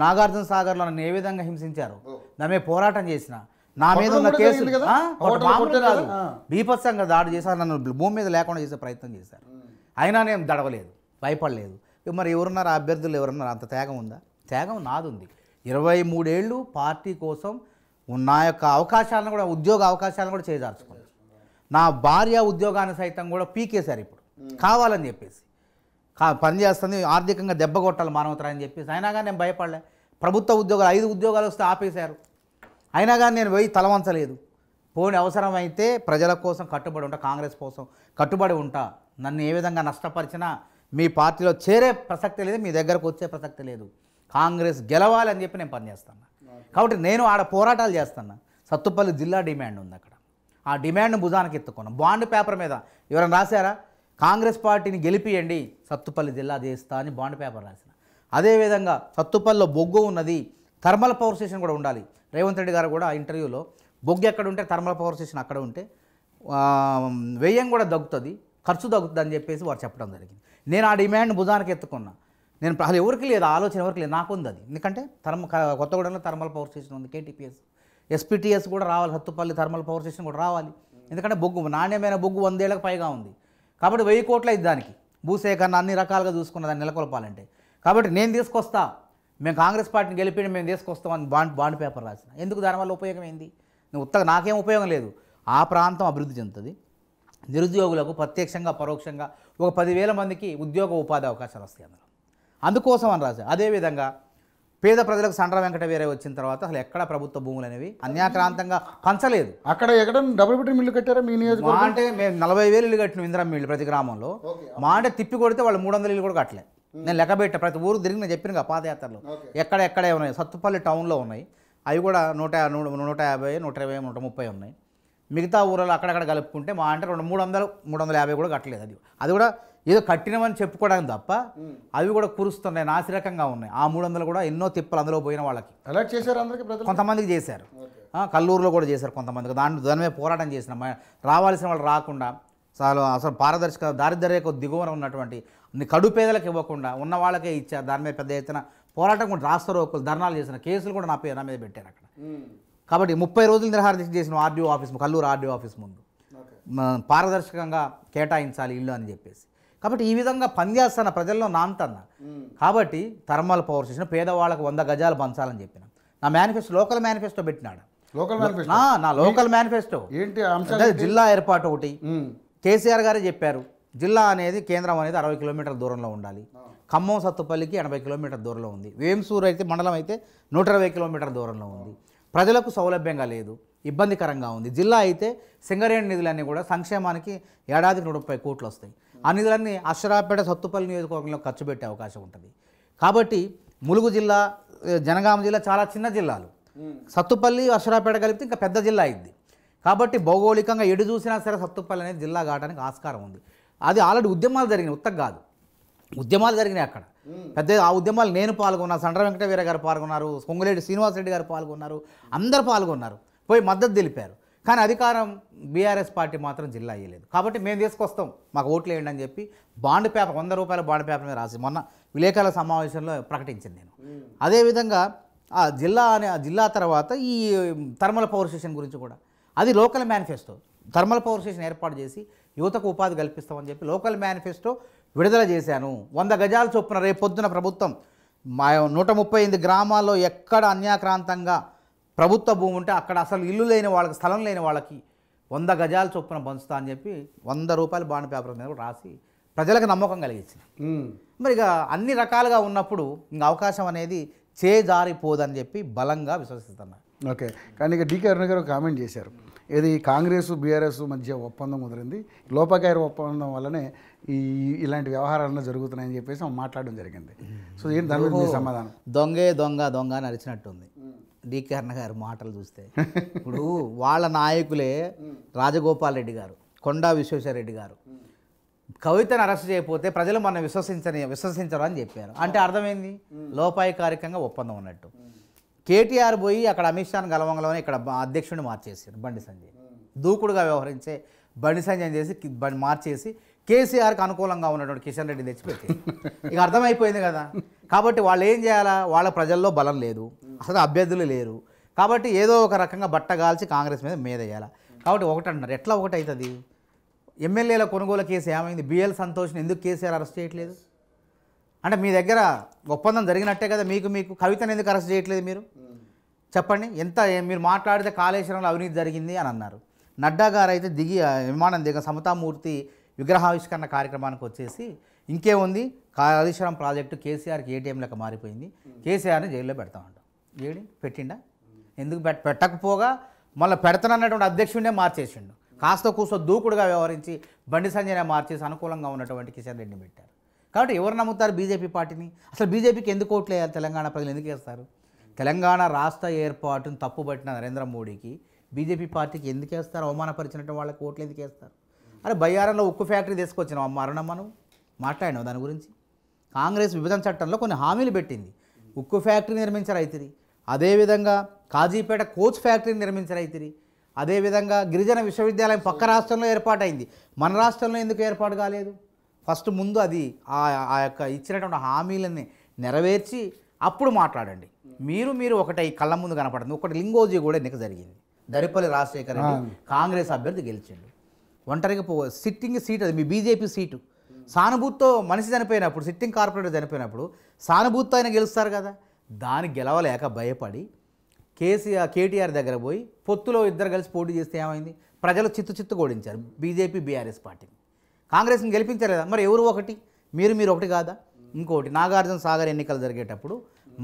నాగార్జున సాగర్లో నన్ను ఏ విధంగా హింసించారు నా పోరాటం చేసిన నా మీద ఉన్న కేసు బీపత్సంగా దాడి చేశారు నన్ను భూమి మీద లేకుండా చేసే ప్రయత్నం చేశారు అయినా నేను దడవలేదు భయపడలేదు మరి ఎవరున్నారు అభ్యర్థులు ఎవరున్నారు అంత త్యాగం ఉందా త్యాగం నాదుంది ఇరవై మూడేళ్ళు పార్టీ కోసం నా యొక్క అవకాశాలను కూడా ఉద్యోగ అవకాశాలను కూడా చేయదార్చుకున్నాను నా భార్య ఉద్యోగాన్ని సైతం కూడా పీకేశారు ఇప్పుడు కావాలని చెప్పేసి కా పని చేస్తుంది ఆర్థికంగా దెబ్బ కొట్టాలి మానవతరా అని చెప్పేసి అయినా కానీ నేను భయపడలే ప్రభుత్వ ఉద్యోగాలు ఐదు ఉద్యోగాలు వస్తే ఆపేశారు అయినా కానీ నేను పోయి తలవంచలేదు పోని అవసరమైతే ప్రజల కోసం కట్టుబడి ఉంటా కాంగ్రెస్ కోసం కట్టుబడి ఉంటా నన్ను ఏ విధంగా నష్టపరిచినా మీ పార్టీలో చేరే ప్రసక్తి లేదు మీ దగ్గరకు వచ్చే ప్రసక్తి లేదు కాంగ్రెస్ గెలవాలని చెప్పి నేను పనిచేస్తాను కాబట్టి నేను ఆడ పోరాటాలు చేస్తున్నా సత్తుపల్లి జిల్లా డిమాండ్ ఉంది అక్కడ ఆ డిమాండ్ను భుజానికి ఎత్తుకున్నాం బాండ్ పేపర్ మీద ఎవరైనా రాశారా కాంగ్రెస్ పార్టీని గెలిపియండి సత్తుపల్లి జిల్లా చేస్తా అని బాండ్ పేపర్ రాసిన అదేవిధంగా సత్తుపల్లిలో బొగ్గు ఉన్నది థర్మల్ పవర్ స్టేషన్ కూడా ఉండాలి రేవంత్ రెడ్డి గారు కూడా ఇంటర్వ్యూలో బొగ్గు ఎక్కడ ఉంటే థర్మల్ పవర్ స్టేషన్ అక్కడ ఉంటే వ్యయం కూడా దగ్గుతుంది ఖర్చు తగ్గుతుంది అని చెప్పేసి వారు చెప్పడం జరిగింది నేను ఆ డిమాండ్ భుజానికి ఎత్తుకున్నా నేను అసలు ఎవరికి లేదు ఆలోచన ఎవరికి లేదు ఉంది అది ఎందుకంటే థర్మ కొత్తగూడెంలో థర్మల్ పవర్ స్టేషన్ ఉంది కేటీపీఎస్ ఎస్పీటీఎస్ కూడా రావాలి హత్తుపల్లి థర్మల్ పవర్ స్టేషన్ కూడా రావాలి ఎందుకంటే బొగ్గు నాణ్యమైన బొగ్గు వందేళ్ళకు పైగా ఉంది కాబట్టి వెయ్యి కోట్ల ఇది దానికి భూసేకరణ అన్ని రకాలుగా చూసుకున్న దాన్ని నెలకొల్పాలంటే కాబట్టి నేను తీసుకొస్తా మేము కాంగ్రెస్ పార్టీని గెలిపి మేము తీసుకొస్తామని బాండ్ బాండ్ పేపర్ రాసిన ఎందుకు దానివల్ల ఉపయోగం ఏంది నేను ఉత్తగా నాకేం ఉపయోగం లేదు ఆ ప్రాంతం అభివృద్ధి చెందుతుంది నిరుద్యోగులకు ప్రత్యక్షంగా పరోక్షంగా ఒక పదివేల మందికి ఉద్యోగ ఉపాధి అవకాశాలు వస్తాయి అందులో అందుకోసం అని రాశారు అదేవిధంగా పేద ప్రజలకు సండ్ర వెంకట వేరే వచ్చిన తర్వాత అసలు ఎక్కడ ప్రభుత్వ భూములు అనేవి అన్యాక్రాంతంగా పంచలేదు అక్కడ ఎక్కడ డబుల్ బెడ్రూమ్ ఇల్లు కట్టారా మీ మా అంటే మేము నలభై వేలు ఇల్లు కట్టిన ఇందిరమ్మ ఇల్లు ప్రతి గ్రామంలో మా అంటే తిప్పి కొడితే వాళ్ళు మూడు వందల ఇల్లు కూడా కట్టలే నేను లెక్క పెట్టా ప్రతి ఊరు తిరిగి నేను చెప్పిన పాదయాత్రలు ఎక్కడ ఎక్కడే ఉన్నాయి సత్తుపల్లి టౌన్లో ఉన్నాయి అవి కూడా నూట నూట యాభై నూట ఇరవై నూట ముప్పై ఉన్నాయి మిగతా ఊరలో అక్కడక్కడ కలుపుకుంటే మా అంటే రెండు మూడు వందలు మూడు వందల యాభై కూడా కట్టలేదు అది అది కూడా ఏదో కట్టినవని చెప్పుకోవడం తప్ప అవి కూడా కురుస్తున్నాయి నాసిరకంగా ఉన్నాయి ఆ మూడు వందలు కూడా ఎన్నో తిప్పలు అందులో పోయిన వాళ్ళకి అలర్ట్ చేశారు అందరికీ కొంతమందికి చేశారు కల్లూరులో కూడా చేశారు కొంతమందికి దాని దానిమే పోరాటం చేసిన రావాల్సిన వాళ్ళు రాకుండా చాలు అసలు పారదర్శక దారిద్ర్యకు దిగువన ఉన్నటువంటి కడు పేదలకు ఇవ్వకుండా ఉన్న వాళ్ళకే ఇచ్చారు దాని మీద పెద్ద ఎత్తున పోరాటం కూడా రాస్తారు ధర్నాలు చేసిన కేసులు కూడా నా పేరు నా మీద పెట్టారు అక్కడ కాబట్టి ముప్పై రోజులు నిరహార చేసిన RDO office Kalluru RDO office ముందు పారదర్శకంగా కేటాయించాలి ఇల్లు అని చెప్పేసి కాబట్టి ఈ విధంగా పనిచేస్తాను ప్రజల్లో నాంతన్న కాబట్టి థర్మల్ పవర్ స్టేషన్ పేదవాళ్ళకు వంద గజాలు పంచాలని చెప్పిన నా మేనిఫెస్టో లోకల్ మేనిఫెస్టో పెట్టినాడు లోకల్ మేనిఫెస్టో నా లోకల్ మేనిఫెస్టో ఏంటి జిల్లా ఏర్పాటు ఒకటి కేసీఆర్ గారే చెప్పారు జిల్లా అనేది కేంద్రం అనేది అరవై కిలోమీటర్ల దూరంలో ఉండాలి ఖమ్మం సత్తుపల్లికి ఎనభై కిలోమీటర్ల దూరంలో ఉంది వేంసూర్ అయితే మండలం అయితే నూట ఇరవై కిలోమీటర్ల దూరంలో ఉంది ప్రజలకు సౌలభ్యంగా లేదు ఇబ్బందికరంగా ఉంది జిల్లా అయితే సింగరేణి నిధులన్నీ కూడా సంక్షేమానికి ఏడాదికి నూట ముప్పై కోట్లు వస్తాయి ఆ నిధులన్నీ అక్షరాపేట సత్తుపల్లి నియోజకవర్గంలో ఖర్చు పెట్టే అవకాశం ఉంటుంది కాబట్టి ములుగు జిల్లా జనగామ జిల్లా చాలా చిన్న జిల్లాలు సత్తుపల్లి అక్షరాపేట కలిపితే ఇంకా పెద్ద జిల్లా అయింది కాబట్టి భౌగోళికంగా ఎడు చూసినా సరే సత్తుపల్లి అనేది జిల్లా కావడానికి ఆస్కారం ఉంది అది ఆల్రెడీ ఉద్యమాలు జరిగినాయి ఉత్తం కాదు ఉద్యమాలు జరిగినాయి అక్కడ పెద్ద ఆ ఉద్యమాలు నేను పాల్గొన్నా సండ్ర వెంకటవీర గారు పాల్గొన్నారు పొంగులేటి శ్రీనివాసరెడ్డి గారు పాల్గొన్నారు అందరు పాల్గొన్నారు పోయి మద్దతు తెలిపారు కానీ అధికారం బీఆర్ఎస్ పార్టీ మాత్రం జిల్లా అయ్యలేదు కాబట్టి మేము తీసుకొస్తాం మాకు ఓట్లు వేయండి అని చెప్పి బాండ్ పేపర్ వంద రూపాయల బాండ్ పేపర్ మీద రాసి మొన్న విలేకరుల సమావేశంలో ప్రకటించింది నేను అదేవిధంగా ఆ జిల్లా అనే ఆ జిల్లా తర్వాత ఈ థర్మల్ పవర్ స్టేషన్ గురించి కూడా అది local manifesto thermal power station ఏర్పాటు చేసి యువతకు ఉపాధి కల్పిస్తామని చెప్పి లోకల్ మేనిఫెస్టో విడుదల చేశాను వంద గజాల చొప్పున రేపు పొద్దున ప్రభుత్వం మా నూట ముప్పై ఎనిమిది గ్రామాల్లో ఎక్కడ అన్యాక్రాంతంగా ప్రభుత్వ భూమి ఉంటే అక్కడ అసలు ఇల్లు లేని వాళ్ళకి స్థలం లేని వాళ్ళకి వంద గజాలు చొప్పున పంచుతా అని చెప్పి వంద రూపాయలు బాండ్ పేపర్ మీద రాసి ప్రజలకు నమ్మకం కలిగించింది మరి ఇక అన్ని రకాలుగా ఉన్నప్పుడు ఇంకా అవకాశం అనేది చేజారిపోదని చెప్పి బలంగా విశ్వసిస్తున్నారు ఓకే కానీ ఇక డికే అరుణ్ గారు కామెంట్ చేశారు ఇది కాంగ్రెస్ బీఆర్ఎస్ మధ్య ఒప్పందం కుదిరింది లోపకాయ ఒప్పందం వల్లనే ఈ ఇలాంటి వ్యవహారాలను జరుగుతున్నాయని చెప్పేసి మాట్లాడడం జరిగింది సో ఏంటి దాని సమాధానం దొంగే దొంగ దొంగ అని అరిచినట్టుంది డీకర్ణ గారు మాటలు చూస్తే ఇప్పుడు వాళ్ళ నాయకులే రాజగోపాల్ రెడ్డి గారు కొండా విశ్వేశ్వరరెడ్డి గారు కవితను అరెస్ట్ చేయకపోతే ప్రజలు మనం విశ్వసించని విశ్వసించరు అని చెప్పారు అంటే అర్థమైంది లోపాయకారికంగా ఒప్పందం ఉన్నట్టు కేటీఆర్ పోయి అక్కడ అమిత్ షాన్ గలవంగలమని ఇక్కడ అధ్యక్షుడిని మార్చేసారు బండి సంజయ్ దూకుడుగా వ్యవహరించే బండి సంజయ్ చేసి మార్చేసి కేసీఆర్కి అనుకూలంగా ఉన్నటువంటి కిషన్ రెడ్డి తెచ్చిపెట్టి ఇక అర్థమైపోయింది కదా కాబట్టి వాళ్ళు ఏం చేయాలా వాళ్ళ ప్రజల్లో బలం లేదు అసలు అభ్యర్థులు లేరు కాబట్టి ఏదో ఒక రకంగా బట్టగాల్చి కాంగ్రెస్ మీద మీదేయాలి కాబట్టి ఒకటి అంటున్నారు ఎట్లా ఒకటి అవుతుంది ఎమ్మెల్యేల కొనుగోలు కేసు ఏమైంది బిఎల్ సంతోష్ని ఎందుకు కేసీఆర్ అరెస్ట్ చేయట్లేదు అంటే మీ దగ్గర ఒప్పందం జరిగినట్టే కదా మీకు మీకు కవితను ఎందుకు అరెస్ట్ చేయట్లేదు మీరు చెప్పండి ఎంత మీరు మాట్లాడితే కాళేశ్వరంలో అవినీతి జరిగింది అని అన్నారు నడ్డా గారు అయితే దిగి విమానం దిగ సమతామూర్తి విగ్రహావిష్కరణ కార్యక్రమానికి వచ్చేసి ఇంకేముంది కాళేశ్వరం ప్రాజెక్టు కేసీఆర్కి ఏటీఎం లెక్క మారిపోయింది కేసీఆర్ని జైల్లో పెడతామంట ఏడి పెట్టిండా ఎందుకు పెట్టకపోగా మళ్ళీ పెడతానన్నటువంటి అధ్యక్షుడినే మార్చేసిండు కాస్త కూసో దూకుడుగా వ్యవహరించి బండి సంజయ్నే మార్చేసి అనుకూలంగా ఉన్నటువంటి కిషన్ రెడ్డిని పెట్టారు కాబట్టి ఎవరు నమ్ముతారు బీజేపీ పార్టీని అసలు బీజేపీకి ఎందుకు ఓట్లు వేయాలి తెలంగాణ ప్రజలు ఎందుకు వేస్తారు తెలంగాణ రాష్ట్ర ఏర్పాటును తప్పుబట్టిన నరేంద్ర మోడీకి బీజేపీ పార్టీకి ఎందుకు వేస్తారు అవమానపరిచినటువంటి వాళ్ళకి ఓట్లు ఎందుకు వేస్తారు అరే బయ్యారంలో ఉక్కు ఫ్యాక్టరీ తీసుకొచ్చినాం అమ్మ అరుణమ్మను మాట్లాడినావు దాని గురించి కాంగ్రెస్ విభజన చట్టంలో కొన్ని హామీలు పెట్టింది ఉక్కు ఫ్యాక్టరీ నిర్మించరైతిరి అదేవిధంగా కాజీపేట కోచ్ ఫ్యాక్టరీ నిర్మించరైతిరి అదేవిధంగా గిరిజన విశ్వవిద్యాలయం పక్క రాష్ట్రంలో ఏర్పాటైంది మన రాష్ట్రంలో ఎందుకు ఏర్పాటు కాలేదు ఫస్ట్ ముందు అది ఆ యొక్క ఇచ్చినటువంటి హామీలని నెరవేర్చి అప్పుడు మాట్లాడండి మీరు మీరు ఒకటే కళ్ళ ముందు కనపడుతుంది ఒకటి లింగోజీ కూడా ఎన్నిక జరిగింది దరిపల్లి రాజశేఖర్ రెడ్డి కాంగ్రెస్ అభ్యర్థి గెలిచిండు ఒంటరిగా పో సిట్టింగ్ సీట్ అది మీ బీజేపీ సీటు సానుభూతితో మనిషి చనిపోయినప్పుడు సిట్టింగ్ కార్పొరేటర్ చనిపోయినప్పుడు సానుభూతితో ఆయన గెలుస్తారు కదా దాన్ని గెలవలేక భయపడి కేసీఆర్ కేటీఆర్ దగ్గర పోయి పొత్తులో ఇద్దరు కలిసి పోటీ చేస్తే ఏమైంది ప్రజలు చిత్తు చిత్తు ఓడించారు బీజేపీ బీఆర్ఎస్ పార్టీని కాంగ్రెస్ని గెలిపించారు కదా మరి ఎవరు ఒకటి మీరు మీరు ఒకటి కాదా ఇంకోటి నాగార్జున సాగర్ ఎన్నికలు జరిగేటప్పుడు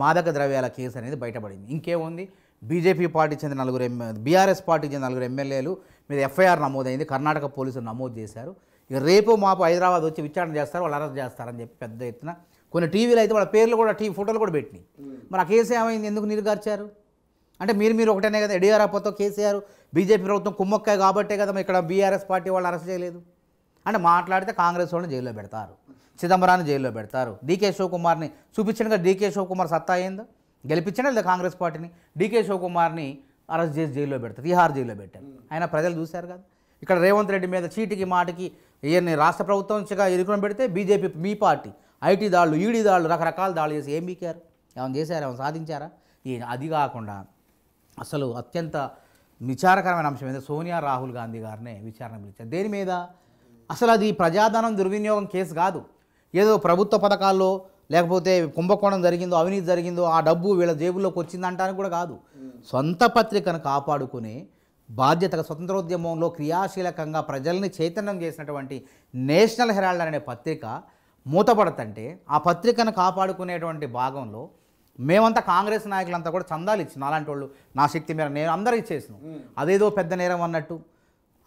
మాదక ద్రవ్యాల కేసు అనేది బయటపడింది ఇంకేముంది బీజేపీ పార్టీ చెందిన నలుగురు ఎమ్మె బీఆర్ఎస్ పార్టీకి చెందిన నలుగురు ఎమ్మెల్యేలు మీద ఎఫ్ఐఆర్ నమోదైంది కర్ణాటక పోలీసులు నమోదు చేశారు ఇక రేపు మాపు హైదరాబాద్ వచ్చి విచారణ చేస్తారు వాళ్ళు అరెస్ట్ చేస్తారని చెప్పి పెద్ద ఎత్తున కొన్ని టీవీలు అయితే వాళ్ళ పేర్లు కూడా టీవీ ఫోటోలు కూడా పెట్టినాయి మరి ఆ కేసు ఏమైంది ఎందుకు నిర్గార్చారు అంటే మీరు మీరు ఒకటేనే కదా అప్పతో కేసీఆర్ బీజేపీ ప్రభుత్వం కుమ్మక్కాయ కాబట్టే కదా ఇక్కడ బీఆర్ఎస్ పార్టీ వాళ్ళు అరెస్ట్ చేయలేదు అంటే మాట్లాడితే కాంగ్రెస్ వాళ్ళని జైల్లో పెడతారు చిదంబరాన్ని జైల్లో పెడతారు డీకే శివకుమార్ని చూపించడం కదా డీకే శివకుమార్ సత్తా అయిందా గెలిపించినా లేదా కాంగ్రెస్ పార్టీని డీకే శివకుమార్ని అరెస్ట్ చేసి జైల్లో పెడతారు తిహార్ జైల్లో పెట్టారు ఆయన ప్రజలు చూశారు కదా ఇక్కడ రేవంత్ రెడ్డి మీద చీటికి మాటికి ఈయన్ని రాష్ట్ర ప్రభుత్వం నుంచిగా ఎదుర్కొని పెడితే బీజేపీ మీ పార్టీ ఐటీ దాళ్ళు ఈడీ దాళ్ళు రకరకాల దాళ్ళు చేసి ఏం బీకారు ఏమైనా చేశారు ఏమైనా సాధించారా ఈయన అది కాకుండా అసలు అత్యంత విచారకరమైన అంశం ఏంటంటే సోనియా రాహుల్ గాంధీ గారిని విచారణ పిలిచారు దేని మీద అసలు అది ప్రజాధనం దుర్వినియోగం కేసు కాదు ఏదో ప్రభుత్వ పథకాల్లో లేకపోతే కుంభకోణం జరిగిందో అవినీతి జరిగిందో ఆ డబ్బు వీళ్ళ జేబుల్లోకి వచ్చిందంటానికి కూడా కాదు సొంత పత్రికను కాపాడుకునే బాధ్యతగా స్వతంత్రోద్యమంలో క్రియాశీలకంగా ప్రజల్ని చైతన్యం చేసినటువంటి నేషనల్ హెరాల్డ్ అనే పత్రిక మూతపడతంటే ఆ పత్రికను కాపాడుకునేటువంటి భాగంలో మేమంతా కాంగ్రెస్ నాయకులంతా కూడా చందాలు ఇచ్చిన అలాంటి వాళ్ళు నా శక్తి మీద నేను అందరూ ఇచ్చేసిన అదేదో పెద్ద నేరం అన్నట్టు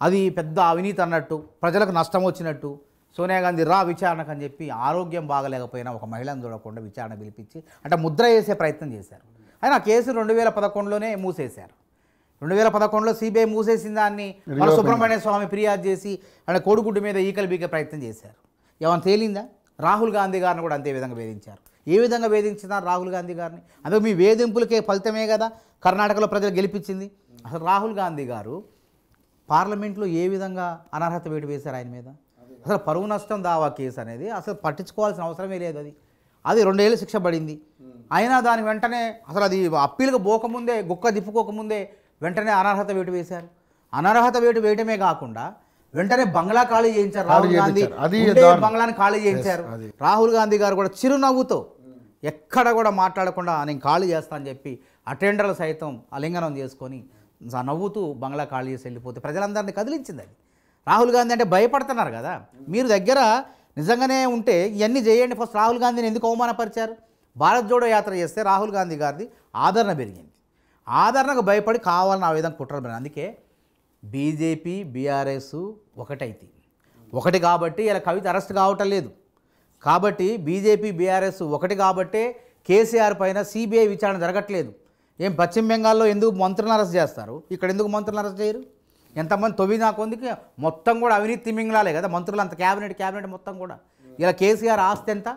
అది పెద్ద అవినీతి అన్నట్టు ప్రజలకు నష్టం వచ్చినట్టు సోనియా గాంధీ రా విచారణకు అని చెప్పి ఆరోగ్యం బాగలేకపోయినా ఒక మహిళను చూడకుండా విచారణ పిలిపించి అంటే ముద్ర వేసే ప్రయత్నం చేశారు అయినా ఆ కేసు రెండు వేల పదకొండులోనే మూసేశారు రెండు వేల పదకొండులో సిబిఐ మూసేసిన దాన్ని మన సుబ్రహ్మణ్య స్వామి ఫిర్యాదు చేసి ఆయన కోడిగుడ్డు మీద ఈకలు బీకే ప్రయత్నం చేశారు ఏమైనా తేలిందా రాహుల్ గాంధీ గారిని కూడా అంతే విధంగా వేధించారు ఏ విధంగా వేధించినారు రాహుల్ గాంధీ గారిని అందుకు మీ వేధింపులకే ఫలితమే కదా కర్ణాటకలో ప్రజలు గెలిపించింది అసలు రాహుల్ గాంధీ గారు పార్లమెంట్లో ఏ విధంగా అనర్హత వేటు వేశారు ఆయన మీద అసలు పరువు నష్టం దావా కేసు అనేది అసలు పట్టించుకోవాల్సిన అవసరమే లేదు అది అది రెండేళ్ళు శిక్ష పడింది అయినా దాని వెంటనే అసలు అది అప్పీలకు పోకముందే గుక్క దిప్పుకోకముందే వెంటనే అనర్హత వేటు వేశారు అనర్హత వేటు వేయటమే కాకుండా వెంటనే బంగ్లా ఖాళీ చేయించారు రాహుల్ గాంధీ బంగ్లాని ఖాళీ చేయించారు రాహుల్ గాంధీ గారు కూడా చిరునవ్వుతో ఎక్కడ కూడా మాట్లాడకుండా నేను ఖాళీ చేస్తా అని చెప్పి అటెండర్లు సైతం అలింగనం చేసుకొని నవ్వుతూ బంగ్లా ఖాళీ చేసి వెళ్ళిపోతే ప్రజలందరినీ కదిలించింది అది రాహుల్ గాంధీ అంటే భయపడుతున్నారు కదా మీరు దగ్గర నిజంగానే ఉంటే ఇవన్నీ చేయండి ఫస్ట్ రాహుల్ గాంధీని ఎందుకు అవమానపరిచారు భారత్ జోడో యాత్ర చేస్తే రాహుల్ గాంధీ గారిది ఆదరణ పెరిగింది ఆదరణకు భయపడి కావాలని ఆ విధంగా కుట్రలు అందుకే బీజేపీ బీఆర్ఎస్ ఒకటైతే ఒకటి కాబట్టి ఇలా కవిత అరెస్ట్ కావటం లేదు కాబట్టి బీజేపీ బీఆర్ఎస్ ఒకటి కాబట్టే కేసీఆర్ పైన సిబిఐ విచారణ జరగట్లేదు ఏం పశ్చిమ బెంగాల్లో ఎందుకు మంత్రులను అరెస్ట్ చేస్తారు ఇక్కడ ఎందుకు మంత్రులను అరెస్ట్ చేయరు ఎంతమంది తొమ్మిది నాకు కొందికి మొత్తం కూడా అవినీతి మింగ్లాలే కదా మంత్రులు అంత క్యాబినెట్ క్యాబినెట్ మొత్తం కూడా ఇలా కేసీఆర్ ఆస్తి ఎంత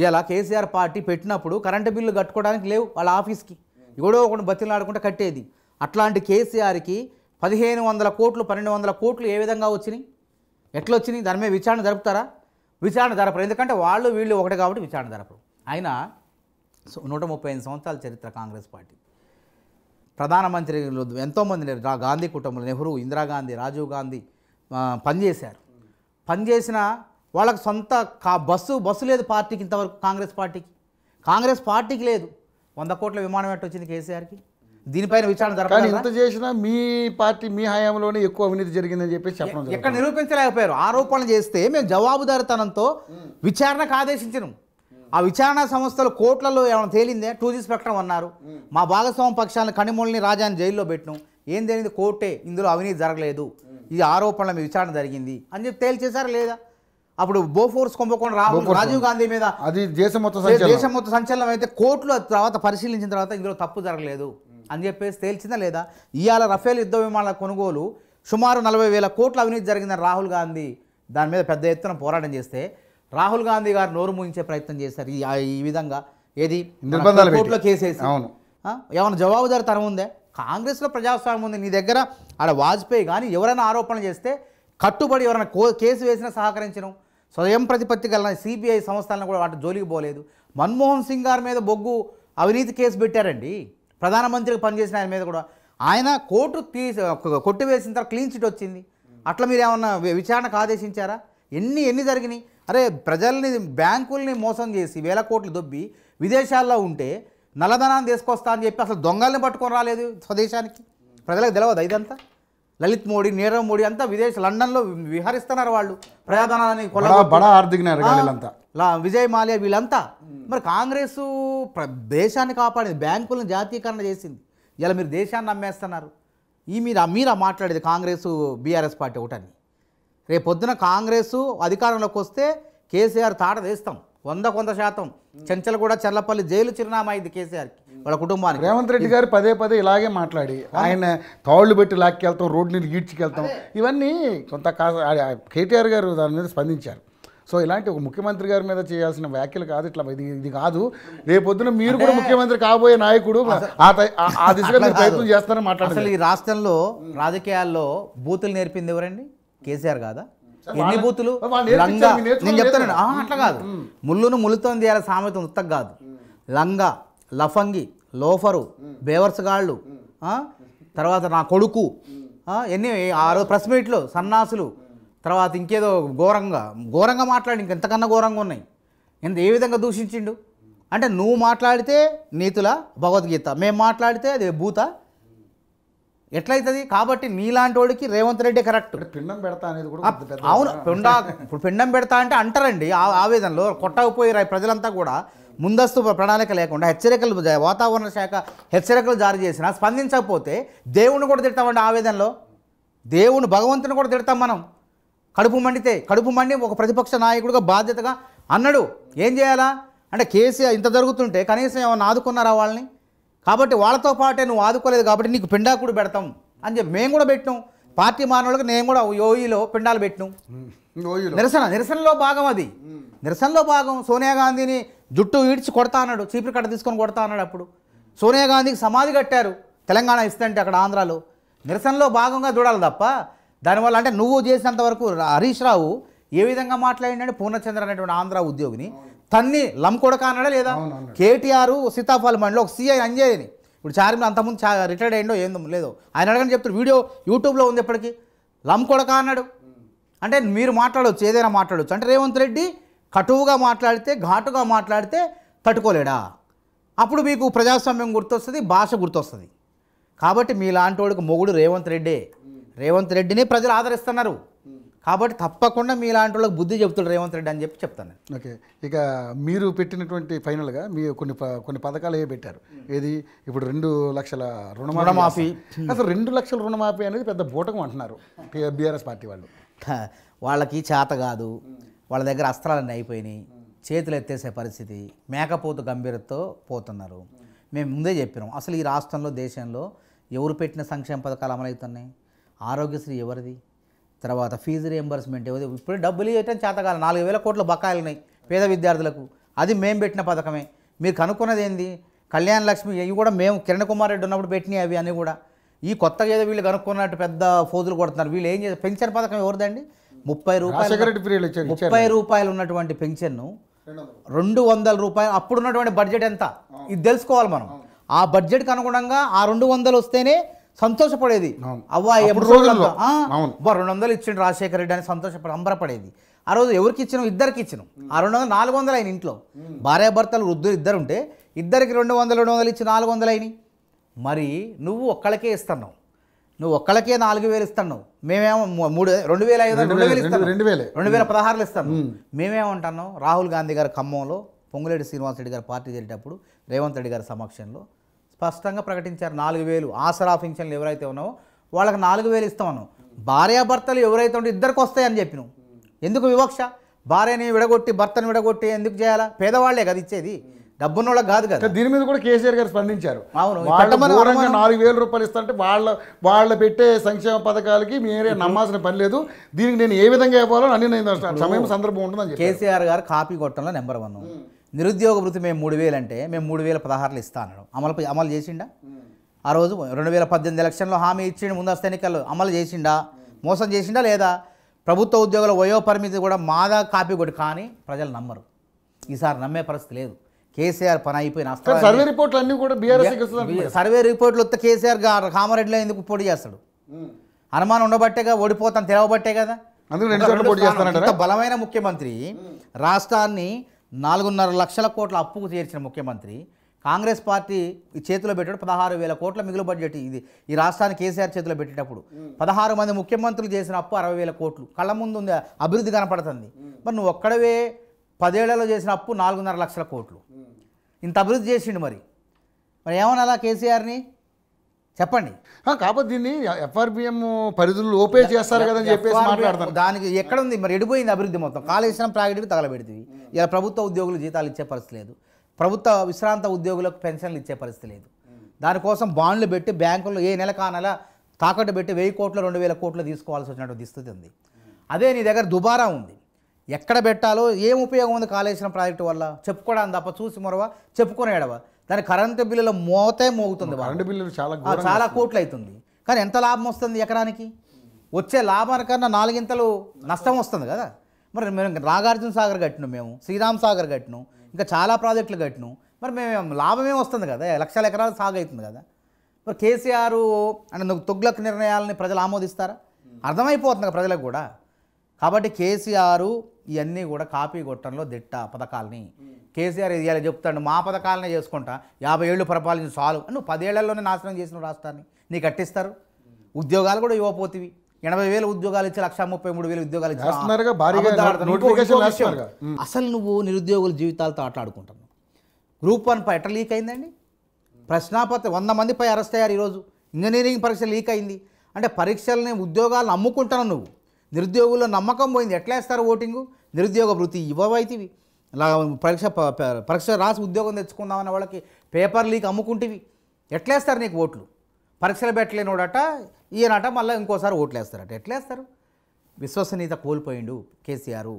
ఇలా కేసీఆర్ పార్టీ పెట్టినప్పుడు కరెంటు బిల్లు కట్టుకోవడానికి లేవు వాళ్ళ ఆఫీస్కి ఎవడో ఒకటి బతిలాడుకుంటే కట్టేది అట్లాంటి కేసీఆర్కి పదిహేను వందల కోట్లు పన్నెండు వందల కోట్లు ఏ విధంగా వచ్చినాయి ఎట్లా వచ్చినాయి దాని మీద విచారణ జరుపుతారా విచారణ జరపరు ఎందుకంటే వాళ్ళు వీళ్ళు ఒకటి కాబట్టి విచారణ జరపరు ఆయన నూట ముప్పై ఐదు సంవత్సరాల చరిత్ర కాంగ్రెస్ పార్టీ ప్రధానమంత్రి ఎంతోమంది గాంధీ కుటుంబంలో నెహ్రూ ఇందిరాగాంధీ రాజీవ్ గాంధీ పనిచేశారు పనిచేసిన వాళ్ళకి సొంత కా బస్సు బస్సు లేదు పార్టీకి ఇంతవరకు కాంగ్రెస్ పార్టీకి కాంగ్రెస్ పార్టీకి లేదు వంద కోట్ల విమానం ఎట్టొచ్చింది కేసీఆర్కి దీనిపైన విచారణ జరగాలి ఎంత చేసినా మీ పార్టీ మీ హయాంలోనే ఎక్కువ అవినీతి జరిగిందని చెప్పేసి చెప్పడం ఎక్కడ నిరూపించలేకపోయారు ఆరోపణలు చేస్తే మేము జవాబుదారితనంతో విచారణకు ఆదేశించినాం ఆ విచారణ సంస్థలు కోట్లలో ఏమైనా తేలిందే టూ జీ స్పెక్ట్రం అన్నారు మా భాగస్వామి పక్షాన్ని కనిమూలని రాజాని జైల్లో పెట్టినాం ఏం తెలియదు కోర్టే ఇందులో అవినీతి జరగలేదు ఈ ఆరోపణల మీ విచారణ జరిగింది అని చెప్పి తేల్చేశారా లేదా అప్పుడు బోఫోర్స్ కుంభకోణం రాహుల్ రాజీవ్ గాంధీ మీద అది దేశం మొత్తం దేశం మొత్తం సంచలనం అయితే కోర్టులో తర్వాత పరిశీలించిన తర్వాత ఇందులో తప్పు జరగలేదు అని చెప్పేసి తేల్చిందా లేదా ఇవాళ రఫేల్ యుద్ధ విమానాల కొనుగోలు సుమారు నలభై వేల కోట్ల అవినీతి జరిగిందని రాహుల్ గాంధీ దాని మీద పెద్ద ఎత్తున పోరాటం చేస్తే రాహుల్ గాంధీ గారు నోరు ముగించే ప్రయత్నం చేశారు ఈ విధంగా ఏది నిర్బంధాలు కోర్టులో కేసేసి అవును ఏమైనా జవాబుదారి తరం ఉందే కాంగ్రెస్లో ప్రజాస్వామ్యం ఉంది నీ దగ్గర ఆడ వాజ్పేయి కానీ ఎవరైనా ఆరోపణలు చేస్తే కట్టుబడి ఎవరైనా కో కేసు వేసినా సహకరించను స్వయం ప్రతిపత్తి గల సిబిఐ సంస్థలను కూడా వాటి జోలికి పోలేదు మన్మోహన్ సింగ్ గారి మీద బొగ్గు అవినీతి కేసు పెట్టారండి ప్రధానమంత్రికి పనిచేసిన ఆయన మీద కూడా ఆయన కోర్టు తీసి కొట్టివేసిన తర్వాత క్లీన్ చిట్ వచ్చింది అట్లా మీరు ఏమన్నా విచారణకు ఆదేశించారా ఎన్ని ఎన్ని జరిగినాయి అరే ప్రజల్ని బ్యాంకుల్ని మోసం చేసి వేల కోట్లు దొబ్బి విదేశాల్లో ఉంటే నల్లధనాన్ని తీసుకొస్తా అని చెప్పి అసలు దొంగల్ని పట్టుకొని రాలేదు స్వదేశానికి ప్రజలకు తెలియదు ఇదంతా లలిత్ మోడీ నీరవ్ మోడీ అంతా విదేశ లండన్లో విహరిస్తున్నారు వాళ్ళు ప్రయాణాలని ఆర్థిక విజయ్ మాలియా వీళ్ళంతా మరి కాంగ్రెస్ దేశాన్ని కాపాడింది బ్యాంకులను జాతీయకరణ చేసింది ఇలా మీరు దేశాన్ని నమ్మేస్తున్నారు ఈ మీద మీరు మాట్లాడేది కాంగ్రెస్ బీఆర్ఎస్ పార్టీ ఒకటని రేపు పొద్దున కాంగ్రెస్ అధికారంలోకి వస్తే కేసీఆర్ తాట వంద కొంత శాతం కూడా చర్లపల్లి జైలు చిరునామా ఇది కేసీఆర్కి వాళ్ళ కుటుంబానికి రేవంత్ రెడ్డి గారు పదే పదే ఇలాగే మాట్లాడి ఆయన తాళ్ళు పెట్టి లాక్కెళ్తాం రోడ్డు నీళ్ళు గీడ్చికెళ్తాం ఇవన్నీ కొంత కేటీఆర్ గారు దాని మీద స్పందించారు సో ఇలాంటి ఒక ముఖ్యమంత్రి గారి మీద చేయాల్సిన వ్యాఖ్యలు కాదు ఇట్లా ఇది ఇది కాదు రేపొద్దున మీరు కూడా ముఖ్యమంత్రి కాబోయే నాయకుడు ఆ దిశగా మీరు ప్రయత్నం చేస్తారని మాట్లాడారు అసలు ఈ రాష్ట్రంలో రాజకీయాల్లో బూతులు నేర్పింది ఎవరండి కేసీఆర్ కాదా ఎన్ని బూతులు లంగా నేను చెప్తాను అట్లా కాదు ముళ్ళును ముళ్ళుతో తీయాలి సామెత ఉత్తకు కాదు లంగా లఫంగి లోఫరు గాళ్ళు తర్వాత నా కొడుకు ఎన్ని ఆ రోజు ప్రెస్ మీట్లు సన్నాసులు తర్వాత ఇంకేదో ఘోరంగా ఘోరంగా మాట్లాడి ఇంకెంతకన్నా ఘోరంగా ఉన్నాయి ఎంత ఏ విధంగా దూషించిండు అంటే నువ్వు మాట్లాడితే నీతుల భగవద్గీత మేము మాట్లాడితే అది భూత ఎట్లయితుంది కాబట్టి నీలాంటి వాడికి రేవంత్ రెడ్డి కరెక్ట్ పిండం పెడతా అనేది కూడా అవును పిండా ఇప్పుడు పిండం పెడతా అంటే అంటారండి ఆవేదనలో కొట్టకపోయారు ప్రజలంతా కూడా ముందస్తు ప్రణాళిక లేకుండా హెచ్చరికలు వాతావరణ శాఖ హెచ్చరికలు జారీ చేసినా స్పందించకపోతే దేవుని కూడా తిడతామండి ఆవేదనలో దేవుని భగవంతుని కూడా తిడతాం మనం కడుపు మండితే కడుపు మండి ఒక ప్రతిపక్ష నాయకుడిగా బాధ్యతగా అన్నాడు ఏం చేయాలా అంటే కేసీఆర్ ఇంత జరుగుతుంటే కనీసం ఏమన్నా ఆదుకున్నారా వాళ్ళని కాబట్టి వాళ్ళతో పాటే నువ్వు ఆదుకోలేదు కాబట్టి నీకు పిండాకుడు పెడతాం అని చెప్పి మేము కూడా పెట్టినాం పార్టీ మానవులకు నేను కూడా యోయిలో పిండాలు పెట్టినాం నిరసన నిరసనలో భాగం అది నిరసనలో భాగం సోనియా గాంధీని జుట్టు ఈడ్చి కొడతా అన్నాడు చీపురు కట్ట తీసుకొని కొడతా అన్నాడు అప్పుడు సోనియా గాంధీకి సమాధి కట్టారు తెలంగాణ ఇస్తుంటే అక్కడ ఆంధ్రాలో నిరసనలో భాగంగా చూడాలి తప్ప దానివల్ల అంటే నువ్వు చేసినంత వరకు హరీష్ రావు ఏ విధంగా మాట్లాడినాడు పూర్ణచంద్ర అనేటువంటి ఆంధ్ర ఉద్యోగిని తన్ని లంకోడక అన్నాడా లేదా కేటీఆర్ సీతాఫాల్ మండలి ఒక సీఐ అంజేయని ఇప్పుడు చార్మినార్ అంతకుముందు చా రిటైర్డ్ అయ్యిందో ఏందో లేదో ఆయన అడగని చెప్తారు వీడియో యూట్యూబ్లో ఉంది ఇప్పటికీ లంకోడక అన్నాడు అంటే మీరు మాట్లాడవచ్చు ఏదైనా మాట్లాడవచ్చు అంటే రేవంత్ రెడ్డి కటువుగా మాట్లాడితే ఘాటుగా మాట్లాడితే తట్టుకోలేడా అప్పుడు మీకు ప్రజాస్వామ్యం గుర్తొస్తుంది భాష గుర్తొస్తుంది కాబట్టి మీలాంటి వాడికి మొగుడు రేవంత్ రెడ్డే రేవంత్ రెడ్డిని ప్రజలు ఆదరిస్తున్నారు కాబట్టి తప్పకుండా మీలాంటి వాళ్ళకి బుద్ధి చెబుతాడు రేవంత్ రెడ్డి అని చెప్పి చెప్తాను ఓకే ఇక మీరు పెట్టినటువంటి ఫైనల్గా మీరు కొన్ని కొన్ని పథకాలు ఏ పెట్టారు ఏది ఇప్పుడు రెండు లక్షల రుణమాఫీ అసలు రెండు లక్షల రుణమాఫీ అనేది పెద్ద బూటకం అంటున్నారు బీఆర్ఎస్ పార్టీ వాళ్ళు వాళ్ళకి చేత కాదు వాళ్ళ దగ్గర అస్త్రాలన్నీ అయిపోయినాయి చేతులు ఎత్తేసే పరిస్థితి మేకపోతు గంభీరతతో పోతున్నారు మేము ముందే చెప్పినాం అసలు ఈ రాష్ట్రంలో దేశంలో ఎవరు పెట్టిన సంక్షేమ పథకాలు అమలవుతున్నాయి ఆరోగ్యశ్రీ ఎవరిది తర్వాత ఫీజు రియంబర్స్మెంట్ ఇప్పుడు డబ్బులు ఇవ్వటం చేతకాలం నాలుగు వేల కోట్ల బకాయిలు ఉన్నాయి పేద విద్యార్థులకు అది మేము పెట్టిన పథకమే మీరు కనుక్కున్నది ఏంది కళ్యాణ్ లక్ష్మి ఇవి కూడా మేము కిరణ్ కుమార్ రెడ్డి ఉన్నప్పుడు పెట్టినాయి అవి అని కూడా ఈ కొత్తగా ఏదో వీళ్ళు కనుక్కున్నట్టు పెద్ద ఫోజులు కొడుతున్నారు వీళ్ళు ఏం చేస్తారు పెన్షన్ పథకం ఎవరిదండి ముప్పై రూపాయలు ముప్పై రూపాయలు ఉన్నటువంటి పెన్షన్ను రెండు వందల రూపాయలు అప్పుడున్నటువంటి బడ్జెట్ ఎంత ఇది తెలుసుకోవాలి మనం ఆ బడ్జెట్కి అనుగుణంగా ఆ రెండు వందలు వస్తేనే సంతోషపడేది అవ్వా రెండు వందలు ఇచ్చిండు రాజశేఖర రెడ్డి అని సంతోషపడి అంబరపడేది ఆ రోజు ఎవరికి ఇచ్చిన ఇద్దరికి ఇచ్చిన ఆ రెండు వందలు నాలుగు వందలు అయిన ఇంట్లో భార్యాభర్తలు వృద్ధులు ఇద్దరు ఉంటే ఇద్దరికి రెండు వందలు రెండు వందలు ఇచ్చి నాలుగు వందలు అయినాయి మరి నువ్వు ఒక్కళ్ళకే ఇస్తున్నావు నువ్వు ఒక్కళ్ళకే నాలుగు వేలు ఇస్తున్నావు మేమేమో మూడు రెండు వేల ఐదు రెండు వేలు ఇస్తాను రెండు వేలు రెండు వేల పదహారులు ఇస్తాను మేమేమంటున్నాం రాహుల్ గాంధీ గారు ఖమ్మంలో పొంగులేటి శ్రీనివాసరెడ్డి గారు పార్టీ చేరేటప్పుడు రేవంత్ రెడ్డి గారి సమక్షంలో స్పష్టంగా ప్రకటించారు నాలుగు వేలు ఆసరా పింఛన్లు ఎవరైతే ఉన్నావో వాళ్ళకి నాలుగు వేలు ఇస్తామను భార్యాభర్తలు ఎవరైతే ఉంటే ఇద్దరికి వస్తాయని చెప్పిన ఎందుకు వివక్ష భార్యని విడగొట్టి భర్తను విడగొట్టి ఎందుకు చేయాలా పేదవాళ్లే కదా ఇచ్చేది డబ్బున్నోళ్ళ కాదు కదా దీని మీద కూడా కేసీఆర్ గారు స్పందించారు అవును నాలుగు వేల రూపాయలు ఇస్తారంటే వాళ్ళ వాళ్ళు పెట్టే సంక్షేమ పథకాలకి మీరే నమ్మాల్సిన పని లేదు దీనికి నేను ఏ విధంగా ఇవ్వాలో అన్ని నేను సమయం సందర్భం ఉంటుందని కేసీఆర్ గారు కాపీ కొట్టడంలో నెంబర్ వన్ నిరుద్యోగ వృత్తి మేము మూడు వేలు అంటే మేము మూడు వేల పదహారులు ఇస్తా అన్నాడు అమలు అమలు చేసిండా ఆ రోజు రెండు వేల పద్దెనిమిది ఎలక్షన్లో హామీ ఇచ్చిండు ముందస్తు ఎన్నికల్లో అమలు చేసిండా మోసం చేసిండా లేదా ప్రభుత్వ ఉద్యోగుల వయో పరిమితి కూడా మాదా కాపీ కొట్టి కానీ ప్రజలు నమ్మరు ఈసారి నమ్మే పరిస్థితి లేదు కేసీఆర్ పని అయిపోయిన సర్వే రిపోర్ట్లు అన్ని కూడా బీఆర్ఎస్ సర్వే రిపోర్ట్లు వస్తే కేసీఆర్ గారు కామారెడ్డిలో ఎందుకు పోటీ చేస్తాడు అనుమానం ఉండబట్టేగా ఓడిపోతాను తెలవబట్టే కదా బలమైన ముఖ్యమంత్రి రాష్ట్రాన్ని నాలుగున్నర లక్షల కోట్ల అప్పుకు చేర్చిన ముఖ్యమంత్రి కాంగ్రెస్ పార్టీ చేతిలో పెట్టాడు పదహారు వేల కోట్ల మిగులు బడ్జెట్ ఇది ఈ రాష్ట్రానికి కేసీఆర్ చేతిలో పెట్టేటప్పుడు పదహారు మంది ముఖ్యమంత్రులు చేసిన అప్పు అరవై వేల కోట్లు కళ్ళ ముందు ఉంది అభివృద్ధి కనపడుతుంది మరి నువ్వు ఒక్కడవే పదేళ్లలో చేసిన అప్పు నాలుగున్నర లక్షల కోట్లు ఇంత అభివృద్ధి చేసిండు మరి మరి ఏమన్నా కేసీఆర్ని చెప్పండి కాకపోతే దీన్ని ఎఫ్ఆర్బిఎం పరిధులు ఓపెన్ చేస్తారు కదా అని చెప్పేసి మాట్లాడతాం దానికి ఎక్కడ ఉంది మరి ఎడిపోయింది అభివృద్ధి మొత్తం కాళేశ్వరం ప్రాగడికి తగలబెడుతుంది ఇలా ప్రభుత్వ ఉద్యోగులు జీతాలు ఇచ్చే పరిస్థితి లేదు ప్రభుత్వ విశ్రాంత ఉద్యోగులకు పెన్షన్లు ఇచ్చే పరిస్థితి లేదు దానికోసం బాండ్లు పెట్టి బ్యాంకులు ఏ నెల కా నెల తాకట్టు పెట్టి వెయ్యి కోట్లు రెండు వేల కోట్లు తీసుకోవాల్సి వచ్చినటువంటి స్థితి ఉంది అదే నీ దగ్గర దుబారా ఉంది ఎక్కడ పెట్టాలో ఏం ఉపయోగం ఉంది కాళేశ్వరం ప్రాజెక్టు వల్ల చెప్పుకోవడానికి తప్ప చూసి మరవ చెప్పుకునే ఎడవ దాని కరెంటు బిల్లుల మోతే మోగుతుంది కరెంటు బిల్లులు చాలా చాలా కోట్లు అవుతుంది కానీ ఎంత లాభం వస్తుంది ఎకరానికి వచ్చే లాభాల కన్నా నాలుగింతలు నష్టం వస్తుంది కదా మరి మేము నాగార్జున సాగర్ కట్టినాం మేము శ్రీరామ్ సాగర్ కట్టినాం ఇంకా చాలా ప్రాజెక్టులు కట్టినాం మరి మేము లాభమే వస్తుంది కదా లక్షల ఎకరాలు సాగు అవుతుంది కదా మరి కేసీఆర్ అంటే తుగ్లక్ నిర్ణయాలని ప్రజలు ఆమోదిస్తారా అర్థమైపోతుంది కదా ప్రజలకు కూడా కాబట్టి కేసీఆర్ ఇవన్నీ కూడా కాపీ కొట్టడంలో దిట్ట పథకాలని కేసీఆర్ ఇవాళ చెప్తాడు మా పథకాలనే చేసుకుంటా యాభై ఏళ్ళు పరిపాలించి చాలు నువ్వు పదేళ్లలోనే నాశనం చేసిన రాష్ట్రాన్ని నీకు కట్టిస్తారు ఉద్యోగాలు కూడా ఇవ్వపోతివి ఎనభై వేల ఉద్యోగాలు ఇచ్చి లక్ష ముప్పై మూడు వేల ఉద్యోగాలు ఇచ్చి అసలు నువ్వు నిరుద్యోగుల జీవితాలతో ఆటలాడుకుంటాను గ్రూప్ వన్ పై ఎట్లా లీక్ అయిందండి ప్రశ్నాపత్ర వంద మందిపై అరెస్ట్ అయ్యారు ఈరోజు ఇంజనీరింగ్ పరీక్ష లీక్ అయింది అంటే పరీక్షల్ని ఉద్యోగాలను నమ్ముకుంటున్నావు నువ్వు నిరుద్యోగుల్లో నమ్మకం పోయింది ఎట్లా వేస్తారు ఓటింగు నిరుద్యోగ వృత్తి ఇవ్వవైతివి ఇలా పరీక్ష పరీక్ష రాసి ఉద్యోగం తెచ్చుకుందామన్న వాళ్ళకి పేపర్ లీక్ అమ్ముకుంటేవి ఎట్లేస్తారు నీకు ఓట్లు పరీక్షలు పెట్టలేనోడట ఈయనట మళ్ళీ ఇంకోసారి ఓట్లు వేస్తారట ఎట్లేస్తారు విశ్వసనీయత కోల్పోయిండు కేసీఆర్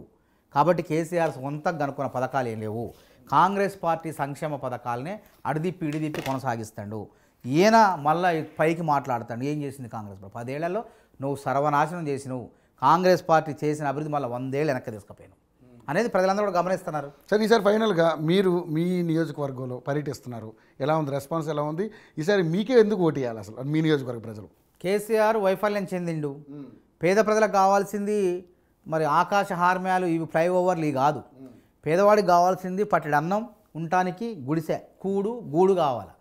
కాబట్టి కేసీఆర్ సొంతంగా కనుక్కున్న పథకాలు ఏం లేవు కాంగ్రెస్ పార్టీ సంక్షేమ పథకాలనే అడిదిప్పి ఇడిదిప్పి కొనసాగిస్తాడు ఈయన మళ్ళీ పైకి మాట్లాడతాడు ఏం చేసింది కాంగ్రెస్ పదేళ్లలో నువ్వు సర్వనాశనం చేసినవు కాంగ్రెస్ పార్టీ చేసిన అభివృద్ధి మళ్ళీ వందేళ్ళు వెనక్కి తీసుకుపోయాను అనేది ప్రజలందరూ కూడా గమనిస్తున్నారు సరే ఈసారి ఫైనల్గా మీరు మీ నియోజకవర్గంలో పర్యటిస్తున్నారు ఎలా ఉంది రెస్పాన్స్ ఎలా ఉంది ఈసారి మీకే ఎందుకు ఓటు వేయాలి అసలు మీ నియోజకవర్గ ప్రజలు కేసీఆర్ వైఫల్యం చెందిండు పేద ప్రజలకు కావాల్సింది మరి ఆకాశ హార్మ్యాలు ఇవి ఫ్లైఓవర్లు కాదు పేదవాడికి కావాల్సింది పట్టడి అన్నం ఉండటానికి గుడిసె కూడు గూడు కావాలి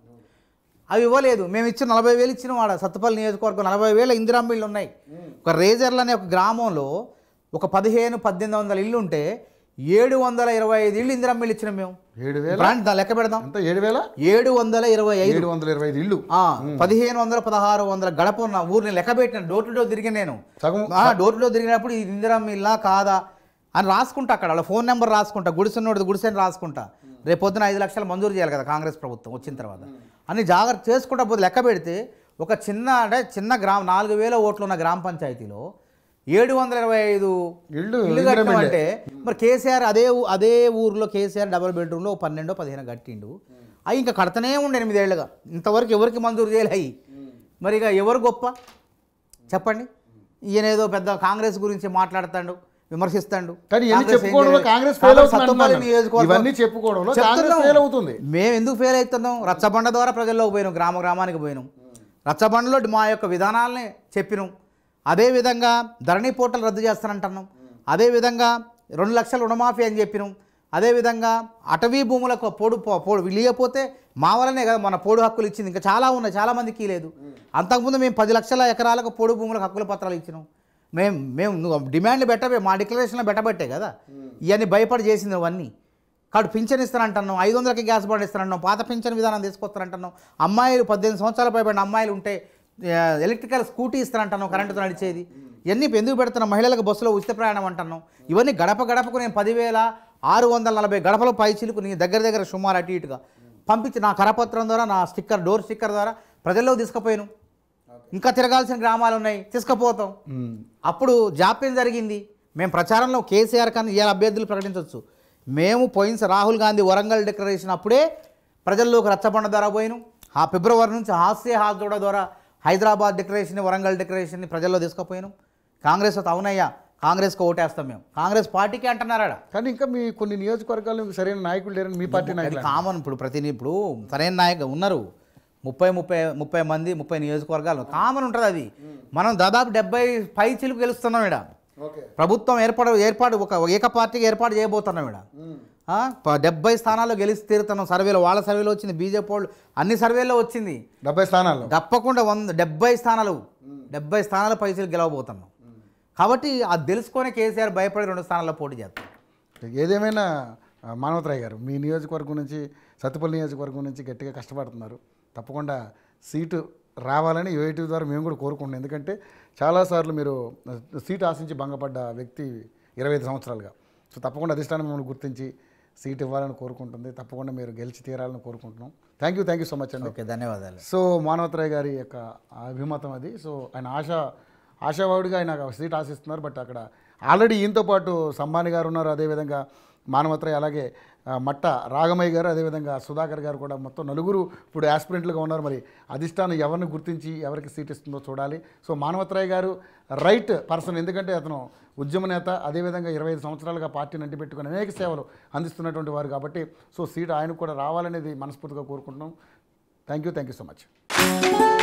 అవి ఇవ్వలేదు మేము ఇచ్చిన నలభై వేలు ఇచ్చిన వాడ సత్తుపల్లి నియోజకవర్గం నలభై వేల ఇందిరాంబిళ్ళు ఉన్నాయి ఒక రేజర్లు అనే ఒక గ్రామంలో ఒక పదిహేను పద్దెనిమిది వందల ఇల్లు ఉంటే ఏడు వందల ఇరవై ఐదు ఇళ్ళు ఇందిరమ్మ ఇల్లు ఇచ్చిన మేము ఏడు వేల లెక్క పెడదాం ఏడు వేల ఏడు వందల ఇరవై ఐదు ఏడు వందల ఇరవై ఐదు ఇళ్ళు పదిహేను వందల పదహారు వందల గడప ఉన్న ఊరిని లెక్క పెట్టిన డోర్ టు డోర్ తిరిగి నేను డోర్ టు డోర్ తిరిగినప్పుడు ఇది ఇందిరమ్మ ఇల్లా కాదా అని రాసుకుంటా అక్కడ వాళ్ళ ఫోన్ నెంబర్ రాసుకుంటా గుడిసెన్నోడు గుడిసెని రాసుకుంటా రేపు పొద్దున ఐదు లక్షలు మంజూరు చేయాలి కదా కాంగ్రెస్ ప్రభుత్వం వచ్చిన తర్వాత అని జాగ్రత్త చేసుకుంటా పోతే లెక్క పెడితే ఒక చిన్న అంటే చిన్న గ్రామ నాలుగు వేల ఓట్లు ఉన్న గ్రామ పంచాయతీలో ఏడు వందల ఇరవై ఐదు ఇల్లు అంటే మరి కేసీఆర్ అదే అదే ఊర్లో కేసీఆర్ డబల్ బెడ్రూమ్లో పన్నెండో పదిహేను కట్టిండు అవి ఇంకా కడతనే ఉండే ఎనిమిదేళ్ళుగా ఇంతవరకు ఎవరికి మంజూరు చేయలే అవి మరి ఇక ఎవరు గొప్ప చెప్పండి ఈయన ఏదో పెద్ద కాంగ్రెస్ గురించి మాట్లాడతాడు విమర్శిస్తాడు మేము ఎందుకు ఫెయిల్ అవుతున్నాం రచ్చబండ ద్వారా ప్రజల్లోకి పోయినాం గ్రామ గ్రామానికి పోయినాం రచ్చబండలో మా యొక్క విధానాలని చెప్పినాం అదేవిధంగా ధరణి పోర్టల్ రద్దు చేస్తానంటున్నాం అదేవిధంగా రెండు లక్షల రుణమాఫీ అని చెప్పినాం అదేవిధంగా అటవీ భూములకు పోడు పోడు లేకపోతే మా వలనే కదా మన పోడు హక్కులు ఇచ్చింది ఇంకా చాలా ఉన్నాయి చాలామందికి లేదు అంతకుముందు మేము పది లక్షల ఎకరాలకు పోడు భూములకు హక్కుల పత్రాలు ఇచ్చినాం మేము మేము నువ్వు డిమాండ్లు పెట్టబే మా డిక్లరేషన్లో పెట్టబట్టే కదా ఇవన్నీ భయపడి చేసింది అవన్నీ కాబట్టి పింఛన్ ఇస్తానంటున్నాం ఐదు వందలకి గ్యాస్ బాండ్ ఇస్తానంటున్నాం పాత పింఛన్ విధానం తీసుకొస్తానంటున్నాం అమ్మాయిలు పద్దెనిమిది సంవత్సరాల పైబడిన అమ్మాయిలు ఉంటే ఎలక్ట్రికల్ స్కూటీ ఇస్తానంటాను కరెంటుతో నడిచేది ఇవన్నీ ఎందుకు పెడుతున్నాం మహిళలకు బస్సులో ఉచిత ప్రయాణం అంటున్నాం ఇవన్నీ గడప గడపకు నేను పదివేల ఆరు వందల నలభై గడపల పై చిలుకు నీ దగ్గర దగ్గర సుమారు అటు ఇటుగా పంపించి నా కరపత్రం ద్వారా నా స్టిక్కర్ డోర్ స్టిక్కర్ ద్వారా ప్రజల్లో తీసుకుపోయాను ఇంకా తిరగాల్సిన గ్రామాలు ఉన్నాయి తీసుకుపోతాం అప్పుడు జాప్యం జరిగింది మేము ప్రచారంలో కేసీఆర్ కానీ ఏ అభ్యర్థులు ప్రకటించవచ్చు మేము పోయిన రాహుల్ గాంధీ వరంగల్ డిక్లరేషన్ అప్పుడే ప్రజల్లోకి రచ్చబండ ద్వారా పోయిను ఆ ఫిబ్రవరి నుంచి హాస్య హాజోడ ద్వారా హైదరాబాద్ డెకరేషన్ వరంగల్ డెకరేషన్ ప్రజల్లో తీసుకుపోయాను కాంగ్రెస్ అవునయ్యా కాంగ్రెస్కి ఓటేస్తాం మేము కాంగ్రెస్ పార్టీకి అంటున్నారా కానీ ఇంకా మీ కొన్ని నియోజకవర్గాలు సరైన నాయకులు లేరని మీ పార్టీ నాయకులు కామన్ ఇప్పుడు ప్రతి ఇప్పుడు సరైన నాయకులు ఉన్నారు ముప్పై ముప్పై ముప్పై మంది ముప్పై నియోజకవర్గాలు కామన్ ఉంటుంది అది మనం దాదాపు డెబ్బై పై చిలుపు గెలుస్తున్నాం ఇక్కడ ప్రభుత్వం ఏర్పాటు ఏర్పాటు ఒక ఏక పార్టీకి ఏర్పాటు చేయబోతున్నాం ఇక్కడ డెబ్బై స్థానాల్లో గెలిచి తీరుతాం సర్వేలో వాళ్ళ సర్వేలో వచ్చింది బీజేపీ వాళ్ళు అన్ని సర్వేల్లో వచ్చింది డెబ్బై స్థానాలు తప్పకుండా వంద డెబ్బై స్థానాలు డెబ్బై స్థానాల పైసలు గెలవబోతున్నాం కాబట్టి అది తెలుసుకొని కేసీఆర్ భయపడి రెండు స్థానాల్లో పోటీ చేస్తాం ఏదేమైనా మానవతరాయ్ గారు మీ నియోజకవర్గం నుంచి సత్తుపల్లి నియోజకవర్గం నుంచి గట్టిగా కష్టపడుతున్నారు తప్పకుండా సీటు రావాలని యూఐటి ద్వారా మేము కూడా కోరుకుంటున్నాం ఎందుకంటే చాలాసార్లు మీరు సీటు ఆశించి భంగపడ్డ వ్యక్తి ఇరవై ఐదు సంవత్సరాలుగా సో తప్పకుండా అధిష్టానం మిమ్మల్ని గుర్తించి సీట్ ఇవ్వాలని కోరుకుంటుంది తప్పకుండా మీరు గెలిచి తీరాలని కోరుకుంటున్నాం thank you thank you so much అండి ఓకే ధన్యవాదాలు సో మానవతరాయ్ గారి యొక్క అభిమతం అది సో ఆయన ఆశ ఆశావాడిగా ఆయన సీట్ ఆశిస్తున్నారు బట్ అక్కడ ఆల్రెడీ ఈయనతో పాటు సంబాని గారు ఉన్నారు అదేవిధంగా మానవత్రయ్య అలాగే మట్ట రాగమయ్య గారు అదేవిధంగా సుధాకర్ గారు కూడా మొత్తం నలుగురు ఇప్పుడు యాస్పిరెంట్లుగా ఉన్నారు మరి అధిష్టానం ఎవరిని గుర్తించి ఎవరికి సీట్ ఇస్తుందో చూడాలి సో మానవత్రయ్య గారు రైట్ పర్సన్ ఎందుకంటే అతను ఉద్యమ నేత అదేవిధంగా ఇరవై ఐదు సంవత్సరాలుగా పార్టీని అంటిపెట్టుకుని అనేక సేవలు అందిస్తున్నటువంటి వారు కాబట్టి సో సీట్ ఆయనకు కూడా రావాలనేది మనస్ఫూర్తిగా కోరుకుంటున్నాం thank you thank you so much